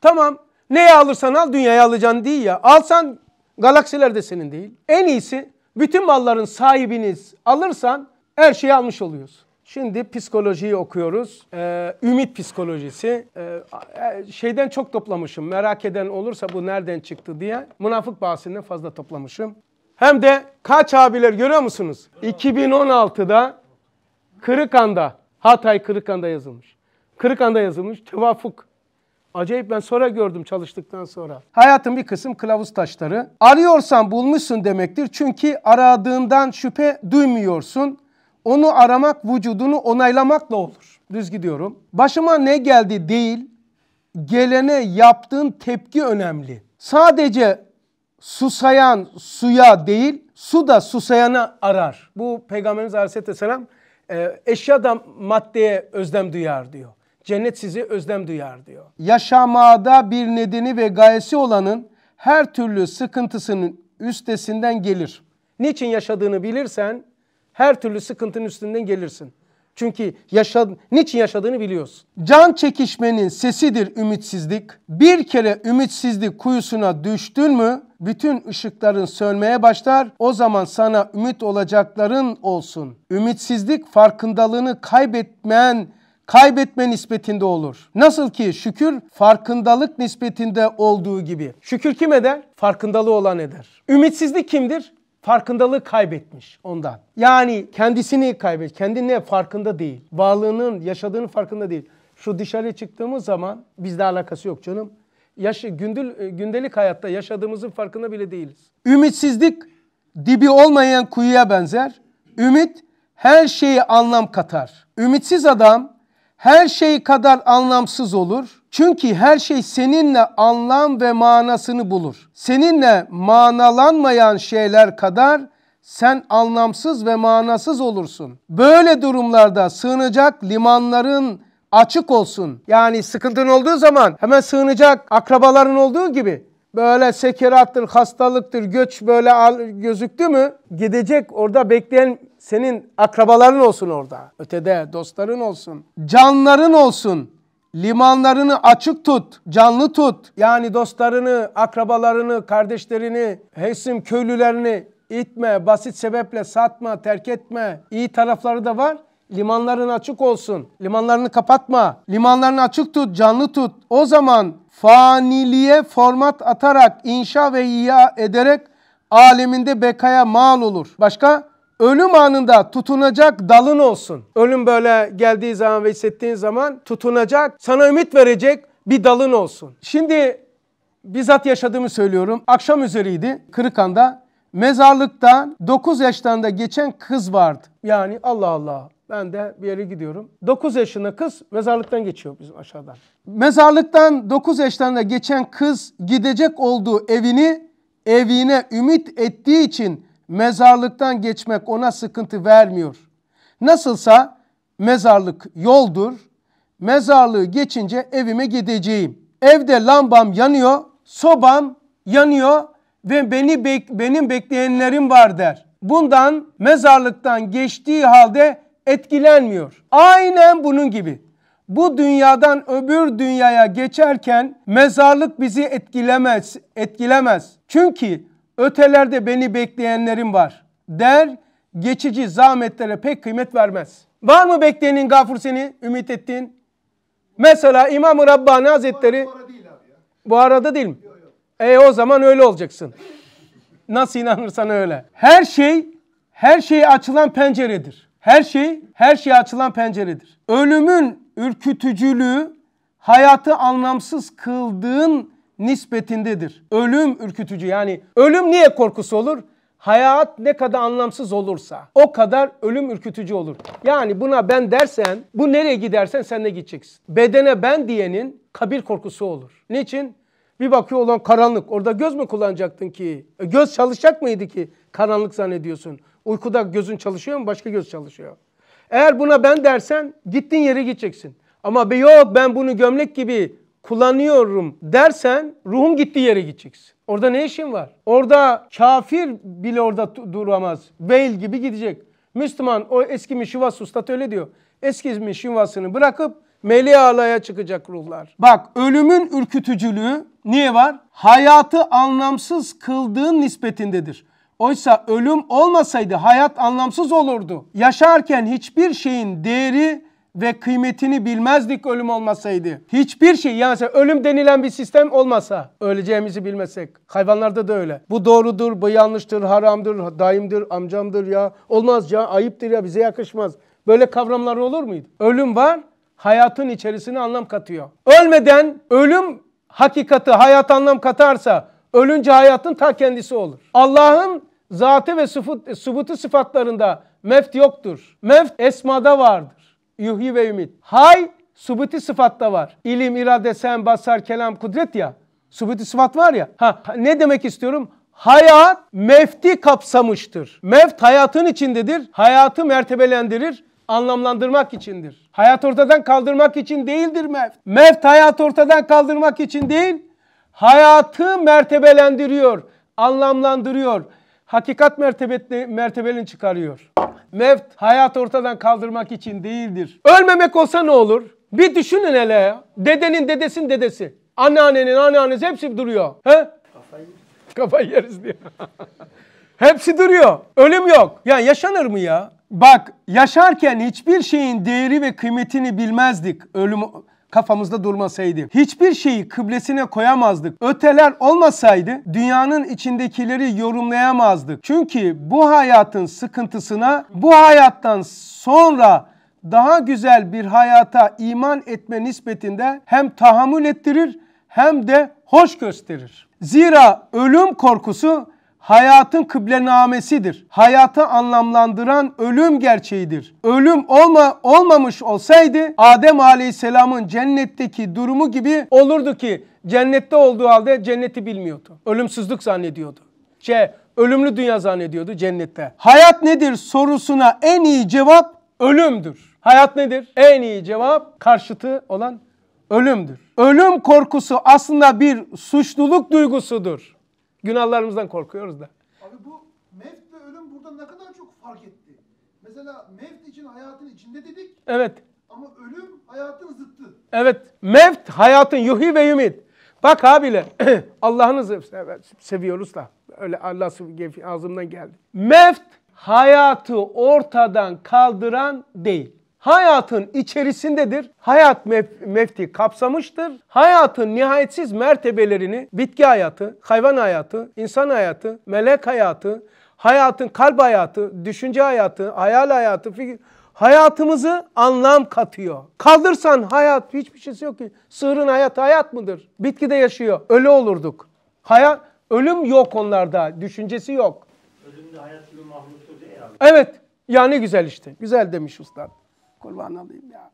Tamam. Neye alırsan al dünyaya alacaksın değil ya. Alsan galaksiler de senin değil. En iyisi bütün malların sahibiniz alırsan her şeyi almış oluyorsun. Şimdi psikolojiyi okuyoruz. Ee, ümit psikolojisi. Ee, e, şeyden çok toplamışım. Merak eden olursa bu nereden çıktı diye. Münafık bahsinden fazla toplamışım. Hem de kaç abiler görüyor musunuz? 2016'da Kırıkan'da, Hatay Kırıkan'da yazılmış. Kırıkan'da yazılmış. Tevafuk Acayip ben sonra gördüm çalıştıktan sonra. Hayatın bir kısım kılavuz taşları. Arıyorsan bulmuşsun demektir. Çünkü aradığından şüphe duymuyorsun. Onu aramak vücudunu onaylamakla olur. Düz gidiyorum. Başıma ne geldi değil, gelene yaptığın tepki önemli. Sadece susayan suya değil, su da susayana arar. Bu Peygamberimiz Aleyhisselatü Vesselam e, eşya da maddeye özlem duyar diyor cennet sizi özlem duyar diyor. Yaşamada bir nedeni ve gayesi olanın her türlü sıkıntısının üstesinden gelir. Niçin yaşadığını bilirsen her türlü sıkıntının üstünden gelirsin. Çünkü yaşad niçin yaşadığını biliyorsun. Can çekişmenin sesidir ümitsizlik. Bir kere ümitsizlik kuyusuna düştün mü bütün ışıkların sönmeye başlar. O zaman sana ümit olacakların olsun. Ümitsizlik farkındalığını kaybetmen kaybetme nispetinde olur. Nasıl ki şükür farkındalık nispetinde olduğu gibi. Şükür kim eder? Farkındalığı olan eder. Ümitsizlik kimdir? farkındalığı kaybetmiş ondan. Yani kendisini kaybetmiş. Kendine farkında değil. Varlığının, yaşadığının farkında değil. Şu dışarı çıktığımız zaman bizde alakası yok canım. Yaşı, gündül, e, gündelik hayatta yaşadığımızın farkında bile değiliz. Ümitsizlik dibi olmayan kuyuya benzer. Ümit her şeyi anlam katar. Ümitsiz adam her şey kadar anlamsız olur. Çünkü her şey seninle anlam ve manasını bulur. Seninle manalanmayan şeyler kadar sen anlamsız ve manasız olursun. Böyle durumlarda sığınacak limanların açık olsun. Yani sıkıntın olduğu zaman hemen sığınacak akrabaların olduğu gibi böyle sekerattır, hastalıktır, göç böyle gözüktü mü gidecek orada bekleyen senin akrabaların olsun orada. Ötede dostların olsun. Canların olsun. Limanlarını açık tut, canlı tut. Yani dostlarını, akrabalarını, kardeşlerini, hepsim köylülerini itme, basit sebeple satma, terk etme. İyi tarafları da var. Limanların açık olsun. Limanlarını kapatma. Limanlarını açık tut, canlı tut. O zaman faniliğe format atarak, inşa ve iya ederek aleminde bekaya mal olur. Başka? Ölüm anında tutunacak dalın olsun. Ölüm böyle geldiği zaman ve hissettiğin zaman tutunacak, sana ümit verecek bir dalın olsun. Şimdi bizzat yaşadığımı söylüyorum. Akşam üzeriydi Kırıkan'da. Mezarlıkta 9 yaşlarında geçen kız vardı. Yani Allah Allah ben de bir yere gidiyorum. 9 yaşında kız mezarlıktan geçiyor bizim aşağıdan. Mezarlıktan 9 yaşlarında geçen kız gidecek olduğu evini evine ümit ettiği için mezarlıktan geçmek ona sıkıntı vermiyor. Nasılsa mezarlık yoldur. Mezarlığı geçince evime gideceğim. Evde lambam yanıyor, sobam yanıyor ve beni bek benim bekleyenlerim var der. Bundan mezarlıktan geçtiği halde etkilenmiyor. Aynen bunun gibi. Bu dünyadan öbür dünyaya geçerken mezarlık bizi etkilemez, etkilemez. Çünkü Ötelerde beni bekleyenlerim var der. Geçici zahmetlere pek kıymet vermez. Var mı bekleyenin gafur seni ümit ettiğin? Mesela İmam-ı Rabbani Hazretleri bu, ara, arada değil mi? Yok, E o zaman öyle olacaksın. Nasıl inanırsan öyle. Her şey her şey açılan penceredir. Her şey her şey açılan penceredir. Ölümün ürkütücülüğü hayatı anlamsız kıldığın nispetindedir. Ölüm ürkütücü yani ölüm niye korkusu olur? Hayat ne kadar anlamsız olursa o kadar ölüm ürkütücü olur. Yani buna ben dersen bu nereye gidersen sen de gideceksin. Bedene ben diyenin kabir korkusu olur. Niçin? Bir bakıyor olan karanlık. Orada göz mü kullanacaktın ki? E göz çalışacak mıydı ki? Karanlık zannediyorsun. Uykuda gözün çalışıyor mu? Başka göz çalışıyor. Eğer buna ben dersen gittin yere gideceksin. Ama be yok ben bunu gömlek gibi kullanıyorum dersen ruhum gittiği yere gideceksin. Orada ne işin var? Orada kafir bile orada duramaz. Veil gibi gidecek. Müslüman o eski Mişivas ustat öyle diyor. Eski Mişivas'ını bırakıp Meleğe alaya çıkacak ruhlar. Bak ölümün ürkütücülüğü niye var? Hayatı anlamsız kıldığın nispetindedir. Oysa ölüm olmasaydı hayat anlamsız olurdu. Yaşarken hiçbir şeyin değeri ve kıymetini bilmezdik ölüm olmasaydı. Hiçbir şey yani mesela ölüm denilen bir sistem olmasa öleceğimizi bilmesek. Hayvanlarda da öyle. Bu doğrudur, bu yanlıştır, haramdır, daimdir, amcamdır ya. Olmaz ya, ayıptır ya, bize yakışmaz. Böyle kavramlar olur muydu? Ölüm var, hayatın içerisine anlam katıyor. Ölmeden ölüm hakikati, hayat anlam katarsa ölünce hayatın ta kendisi olur. Allah'ın zatı ve e, subutu sıfatlarında meft yoktur. Meft esmada vardır. Yuhyi ve ümit. Hay subuti sıfatta var. İlim, irade, sen, basar, kelam, kudret ya. Subuti sıfat var ya. Ha, ne demek istiyorum? Hayat mefti kapsamıştır. Meft hayatın içindedir. Hayatı mertebelendirir anlamlandırmak içindir. Hayat ortadan kaldırmak için değildir meft. Meft hayat ortadan kaldırmak için değil, hayatı mertebelendiriyor, anlamlandırıyor. Hakikat mertebelerini çıkarıyor. Mevt hayat ortadan kaldırmak için değildir. Ölmemek olsa ne olur? Bir düşünün hele ya. Dedenin dedesin dedesi. Anneannenin anneannesi hepsi duruyor. He? Kafayı, Kafayı yeriz diyor. hepsi duruyor. Ölüm yok. Ya yaşanır mı ya? Bak yaşarken hiçbir şeyin değeri ve kıymetini bilmezdik. Ölüm kafamızda durmasaydı. Hiçbir şeyi kıblesine koyamazdık. Öteler olmasaydı dünyanın içindekileri yorumlayamazdık. Çünkü bu hayatın sıkıntısına bu hayattan sonra daha güzel bir hayata iman etme nispetinde hem tahammül ettirir hem de hoş gösterir. Zira ölüm korkusu hayatın kıblenamesidir. Hayatı anlamlandıran ölüm gerçeğidir. Ölüm olma, olmamış olsaydı Adem Aleyhisselam'ın cennetteki durumu gibi olurdu ki cennette olduğu halde cenneti bilmiyordu. Ölümsüzlük zannediyordu. Şey, ölümlü dünya zannediyordu cennette. Hayat nedir sorusuna en iyi cevap ölümdür. Hayat nedir? En iyi cevap karşıtı olan ölümdür. Ölüm korkusu aslında bir suçluluk duygusudur. Günahlarımızdan korkuyoruz da. Abi bu mevt ve ölüm burada ne kadar çok fark etti. Mesela mevt için hayatın içinde dedik. Evet. Ama ölüm hayatın zıttı. Evet. Mevt hayatın yuhi ve yumit. Bak abiler Allah'ını seviyoruz da öyle Allah ağzımdan geldi. Mevt hayatı ortadan kaldıran değil hayatın içerisindedir. Hayat mef- mefti kapsamıştır. Hayatın nihayetsiz mertebelerini bitki hayatı, hayvan hayatı, insan hayatı, melek hayatı, hayatın kalp hayatı, düşünce hayatı, hayal hayatı, fikir hayatımızı anlam katıyor. Kaldırsan hayat hiçbir şeysi yok ki. Sığırın hayatı hayat mıdır? Bitki de yaşıyor. Ölü olurduk. Hayat ölüm yok onlarda. Düşüncesi yok. Ölümde hayat gibi mahluktur diye ya. Evet. yani güzel işte. Güzel demiş usta. Kurban olayım ya.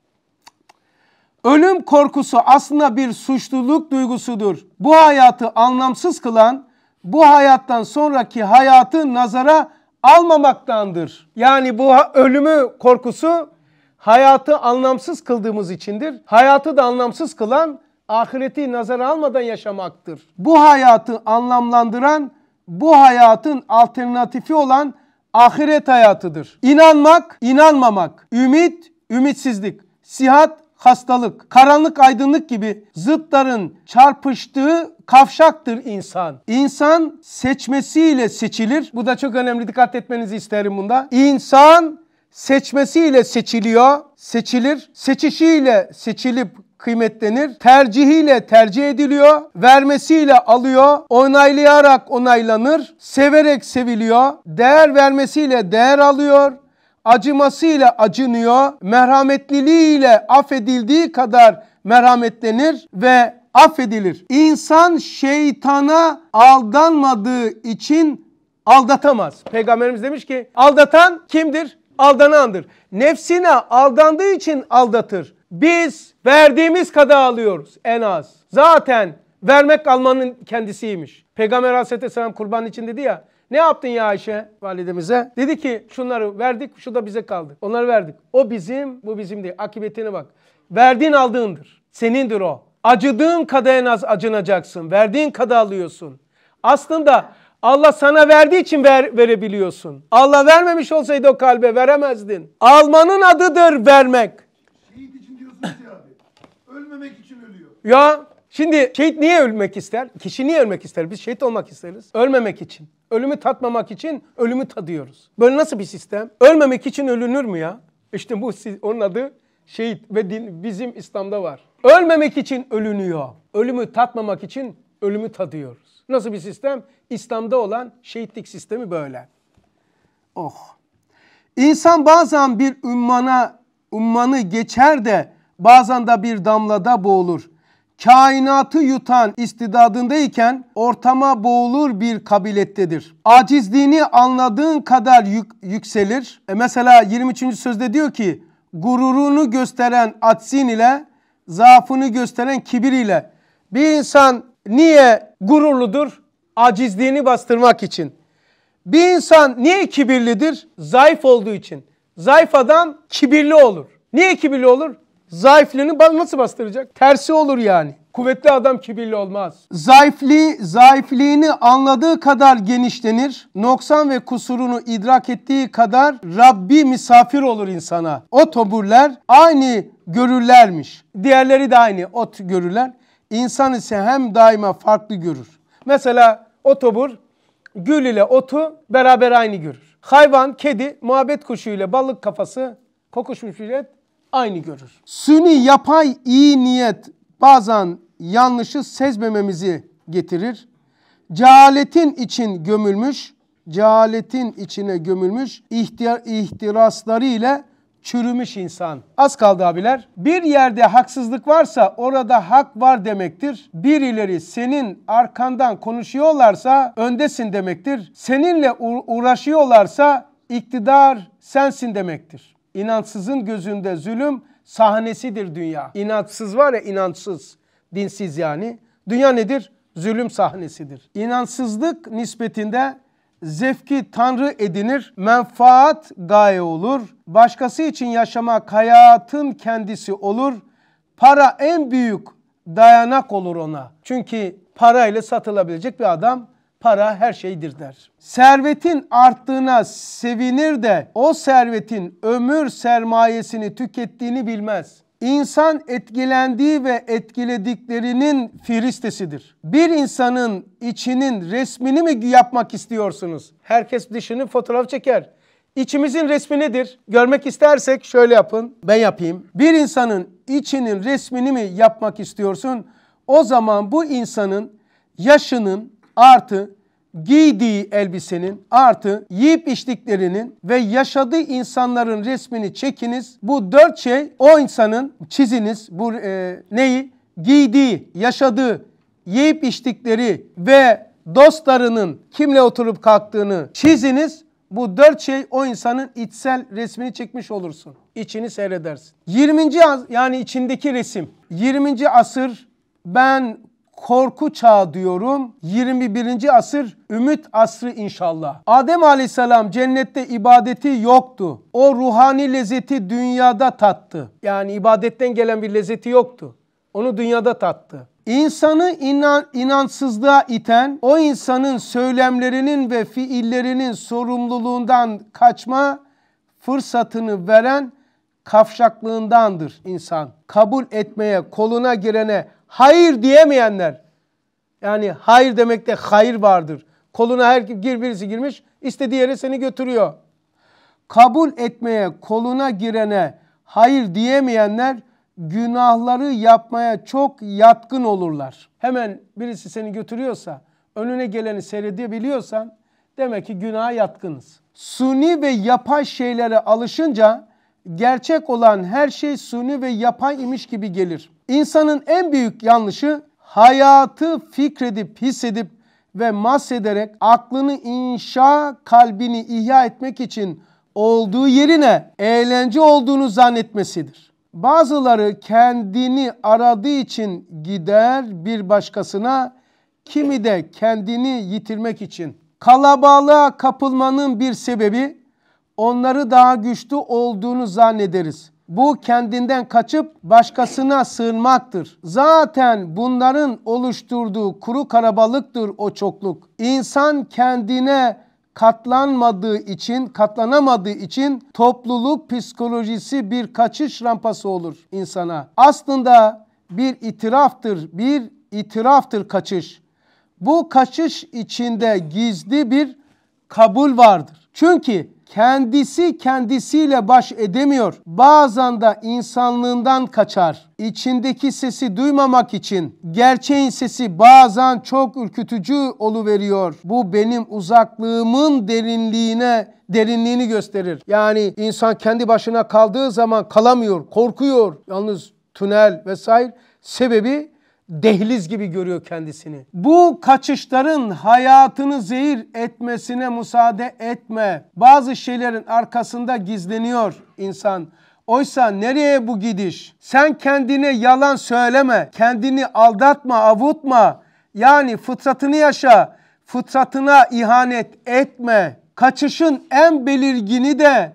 Ölüm korkusu aslında bir suçluluk duygusudur. Bu hayatı anlamsız kılan bu hayattan sonraki hayatı nazara almamaktandır. Yani bu ölümü korkusu hayatı anlamsız kıldığımız içindir. Hayatı da anlamsız kılan ahireti nazara almadan yaşamaktır. Bu hayatı anlamlandıran bu hayatın alternatifi olan ahiret hayatıdır. İnanmak, inanmamak, ümit, ümitsizlik, sihat, hastalık, karanlık aydınlık gibi zıtların çarpıştığı kavşaktır insan. İnsan seçmesiyle seçilir. Bu da çok önemli dikkat etmenizi isterim bunda. İnsan seçmesiyle seçiliyor, seçilir. Seçişiyle seçilip kıymetlenir. Tercihiyle tercih ediliyor, vermesiyle alıyor, onaylayarak onaylanır, severek seviliyor, değer vermesiyle değer alıyor, acımasıyla acınıyor, merhametliliğiyle affedildiği kadar merhametlenir ve affedilir. İnsan şeytana aldanmadığı için aldatamaz. Peygamberimiz demiş ki aldatan kimdir? Aldanandır. Nefsine aldandığı için aldatır. Biz verdiğimiz kadar alıyoruz en az. Zaten vermek almanın kendisiymiş. Peygamber aleyhisselam kurban için dedi ya ne yaptın ya Ayşe validemize? Dedi ki şunları verdik, şu da bize kaldı. Onları verdik. O bizim, bu bizim değil. Akıbetine bak. Verdiğin aldığındır. Senindir o. Acıdığın kadar en az acınacaksın. Verdiğin kadar alıyorsun. Aslında Allah sana verdiği için ver, verebiliyorsun. Allah vermemiş olsaydı o kalbe veremezdin. Almanın adıdır vermek. Şehit için diyorsunuz ya abi. Ölmemek için ölüyor. Ya Şimdi şehit niye ölmek ister? Kişi niye ölmek ister? Biz şehit olmak isteriz. Ölmemek için. Ölümü tatmamak için ölümü tadıyoruz. Böyle nasıl bir sistem? Ölmemek için ölünür mü ya? İşte bu onun adı şehit ve din, bizim İslam'da var. Ölmemek için ölünüyor. Ölümü tatmamak için ölümü tadıyoruz. Nasıl bir sistem? İslam'da olan şehitlik sistemi böyle. Oh. İnsan bazen bir ummana ummanı geçer de bazen de bir damlada boğulur kainatı yutan istidadındayken ortama boğulur bir kabilettedir. Acizliğini anladığın kadar yük yükselir. E mesela 23. sözde diyor ki gururunu gösteren atsin ile zaafını gösteren kibir ile. Bir insan niye gururludur? Acizliğini bastırmak için. Bir insan niye kibirlidir? Zayıf olduğu için. Zayıf adam kibirli olur. Niye kibirli olur? Zayıflığını nasıl bastıracak? Tersi olur yani. Kuvvetli adam kibirli olmaz. Zayıfliği, zayıflığını anladığı kadar genişlenir. Noksan ve kusurunu idrak ettiği kadar Rabbi misafir olur insana. O toburler aynı görürlermiş. Diğerleri de aynı ot görürler. İnsan ise hem daima farklı görür. Mesela o tobur gül ile otu beraber aynı görür. Hayvan, kedi, muhabbet kuşu ile balık kafası kokuşmuş ücret aynı görür. Süni yapay iyi niyet bazen yanlışı sezmememizi getirir. Cehaletin için gömülmüş, cehaletin içine gömülmüş ihtiyar, ihtirasları ile çürümüş insan. Az kaldı abiler. Bir yerde haksızlık varsa orada hak var demektir. Birileri senin arkandan konuşuyorlarsa öndesin demektir. Seninle uğraşıyorlarsa iktidar sensin demektir. İnansızın gözünde zulüm sahnesidir dünya. İnansız var ya inansız, dinsiz yani. Dünya nedir? Zulüm sahnesidir. İnansızlık nispetinde zevki tanrı edinir, menfaat gaye olur, başkası için yaşamak hayatın kendisi olur, para en büyük dayanak olur ona. Çünkü parayla satılabilecek bir adam para her şeydir der. Servetin arttığına sevinir de o servetin ömür sermayesini tükettiğini bilmez. İnsan etkilendiği ve etkilediklerinin firistesidir. Bir insanın içinin resmini mi yapmak istiyorsunuz? Herkes dışını fotoğraf çeker. İçimizin resmi nedir? Görmek istersek şöyle yapın. Ben yapayım. Bir insanın içinin resmini mi yapmak istiyorsun? O zaman bu insanın yaşının, artı giydiği elbisenin artı yiyip içtiklerinin ve yaşadığı insanların resmini çekiniz. Bu dört şey o insanın çiziniz bu e, neyi? Giydiği, yaşadığı, yiyip içtikleri ve dostlarının kimle oturup kalktığını çiziniz. Bu dört şey o insanın içsel resmini çekmiş olursun. İçini seyredersin. 20. yani içindeki resim. 20. asır ben korku çağı diyorum. 21. asır ümit asrı inşallah. Adem aleyhisselam cennette ibadeti yoktu. O ruhani lezzeti dünyada tattı. Yani ibadetten gelen bir lezzeti yoktu. Onu dünyada tattı. İnsanı inan, inansızlığa iten, o insanın söylemlerinin ve fiillerinin sorumluluğundan kaçma fırsatını veren kavşaklığındandır insan. Kabul etmeye, koluna girene, hayır diyemeyenler. Yani hayır demekte hayır vardır. Koluna her gir birisi girmiş istediği yere seni götürüyor. Kabul etmeye koluna girene hayır diyemeyenler günahları yapmaya çok yatkın olurlar. Hemen birisi seni götürüyorsa önüne geleni seyredebiliyorsan demek ki günaha yatkınız. Suni ve yapay şeylere alışınca gerçek olan her şey suni ve yapay imiş gibi gelir. İnsanın en büyük yanlışı hayatı fikredip, hissedip ve mahsederek aklını inşa, kalbini ihya etmek için olduğu yerine eğlence olduğunu zannetmesidir. Bazıları kendini aradığı için gider bir başkasına, kimi de kendini yitirmek için. Kalabalığa kapılmanın bir sebebi onları daha güçlü olduğunu zannederiz bu kendinden kaçıp başkasına sığınmaktır. Zaten bunların oluşturduğu kuru karabalıktır o çokluk. İnsan kendine katlanmadığı için, katlanamadığı için topluluk psikolojisi bir kaçış rampası olur insana. Aslında bir itiraftır, bir itiraftır kaçış. Bu kaçış içinde gizli bir kabul vardır. Çünkü kendisi kendisiyle baş edemiyor. Bazen de insanlığından kaçar. İçindeki sesi duymamak için gerçeğin sesi bazen çok ürkütücü oluveriyor. Bu benim uzaklığımın derinliğine derinliğini gösterir. Yani insan kendi başına kaldığı zaman kalamıyor, korkuyor. Yalnız tünel vesaire sebebi dehliz gibi görüyor kendisini. Bu kaçışların hayatını zehir etmesine müsaade etme. Bazı şeylerin arkasında gizleniyor insan. Oysa nereye bu gidiş? Sen kendine yalan söyleme, kendini aldatma, avutma. Yani fıtratını yaşa, fıtratına ihanet etme. Kaçışın en belirgini de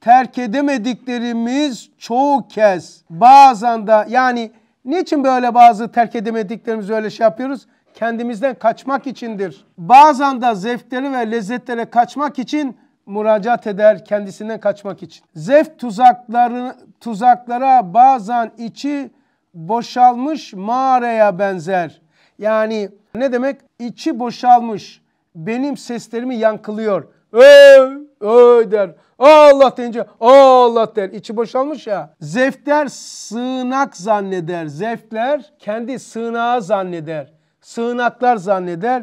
terk edemediklerimiz çoğu kez bazen de yani Niçin böyle bazı terk edemediklerimizi öyle şey yapıyoruz? Kendimizden kaçmak içindir. Bazen de zevkleri ve lezzetlere kaçmak için müracaat eder kendisinden kaçmak için. Zevk tuzakları, tuzaklara bazen içi boşalmış mağaraya benzer. Yani ne demek? İçi boşalmış. Benim seslerimi yankılıyor. Öy, öy der. Allah deyince Allah der. İçi boşalmış ya. Zefter sığınak zanneder. Zefler kendi sığınağı zanneder. Sığınaklar zanneder.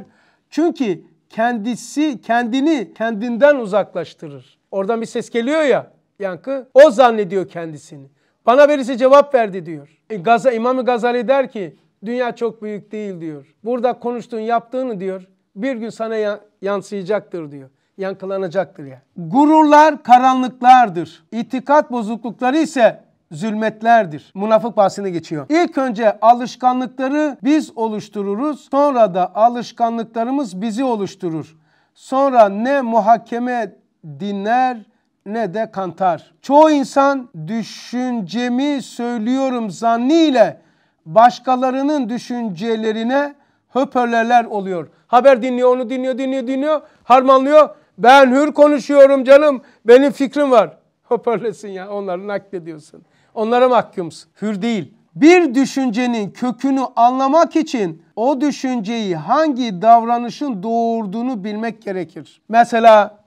Çünkü kendisi kendini kendinden uzaklaştırır. Oradan bir ses geliyor ya yankı. O zannediyor kendisini. Bana birisi cevap verdi diyor. E, Gaza, İmam-ı Gazali der ki dünya çok büyük değil diyor. Burada konuştuğun yaptığını diyor bir gün sana yansıyacaktır diyor yankılanacaktır yani. Gururlar karanlıklardır. İtikat bozuklukları ise zulmetlerdir. Münafık bahsini geçiyor. İlk önce alışkanlıkları biz oluştururuz. Sonra da alışkanlıklarımız bizi oluşturur. Sonra ne muhakeme dinler ne de kantar. Çoğu insan düşüncemi söylüyorum zanniyle başkalarının düşüncelerine höpörlerler oluyor. Haber dinliyor, onu dinliyor, dinliyor, dinliyor, harmanlıyor. Ben hür konuşuyorum canım. Benim fikrim var. Hoparlasın ya onları naklediyorsun. Onlara mahkumsun. Hür değil. Bir düşüncenin kökünü anlamak için o düşünceyi hangi davranışın doğurduğunu bilmek gerekir. Mesela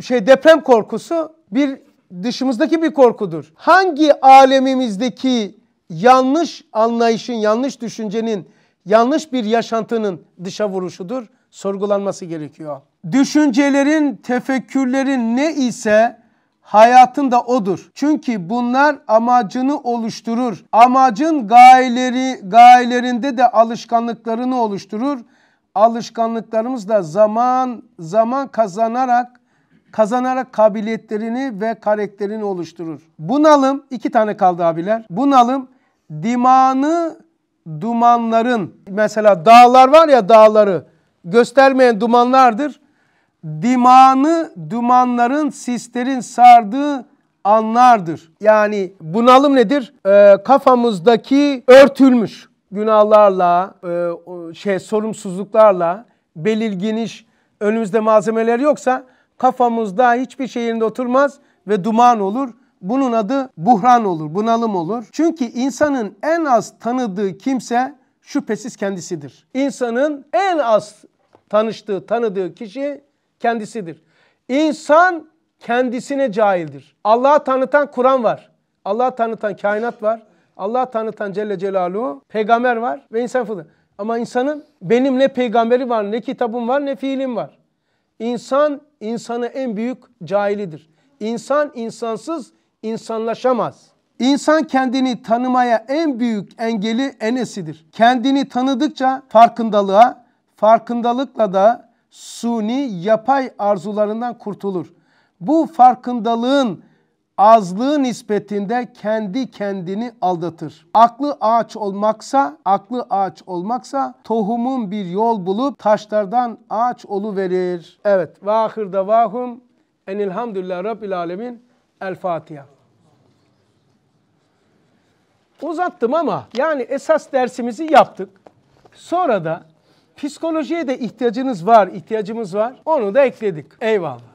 şey deprem korkusu bir dışımızdaki bir korkudur. Hangi alemimizdeki yanlış anlayışın, yanlış düşüncenin, yanlış bir yaşantının dışa vuruşudur? sorgulanması gerekiyor. Düşüncelerin, tefekkürlerin ne ise hayatın da odur. Çünkü bunlar amacını oluşturur. Amacın gayeleri, gayelerinde de alışkanlıklarını oluşturur. Alışkanlıklarımız da zaman zaman kazanarak kazanarak kabiliyetlerini ve karakterini oluşturur. Bunalım, iki tane kaldı abiler. Bunalım dimanı dumanların, mesela dağlar var ya dağları, göstermeyen dumanlardır. Dimanı dumanların, sislerin sardığı anlardır. Yani bunalım nedir? Ee, kafamızdaki örtülmüş günahlarla, e, şey sorumsuzluklarla, belirginiş önümüzde malzemeler yoksa kafamızda hiçbir şeyinde oturmaz ve duman olur. Bunun adı buhran olur, bunalım olur. Çünkü insanın en az tanıdığı kimse şüphesiz kendisidir. İnsanın en az tanıştığı, tanıdığı kişi kendisidir. İnsan kendisine cahildir. Allah'a tanıtan Kur'an var. Allah'a tanıtan kainat var. Allah'a tanıtan Celle Celaluhu, peygamber var ve insan fıdı. Ama insanın benim ne peygamberi var, ne kitabım var, ne fiilim var. İnsan, insanı en büyük cahilidir. İnsan, insansız insanlaşamaz. İnsan kendini tanımaya en büyük engeli enesidir. Kendini tanıdıkça farkındalığa, farkındalıkla da suni yapay arzularından kurtulur. Bu farkındalığın azlığı nispetinde kendi kendini aldatır. Aklı ağaç olmaksa, aklı ağaç olmaksa tohumun bir yol bulup taşlardan ağaç olu verir. Evet. Vahir davahum enilhamdülillah rabbil alemin. El Fatiha. Uzattım ama yani esas dersimizi yaptık. Sonra da Psikolojiye de ihtiyacınız var, ihtiyacımız var. Onu da ekledik. Eyvallah.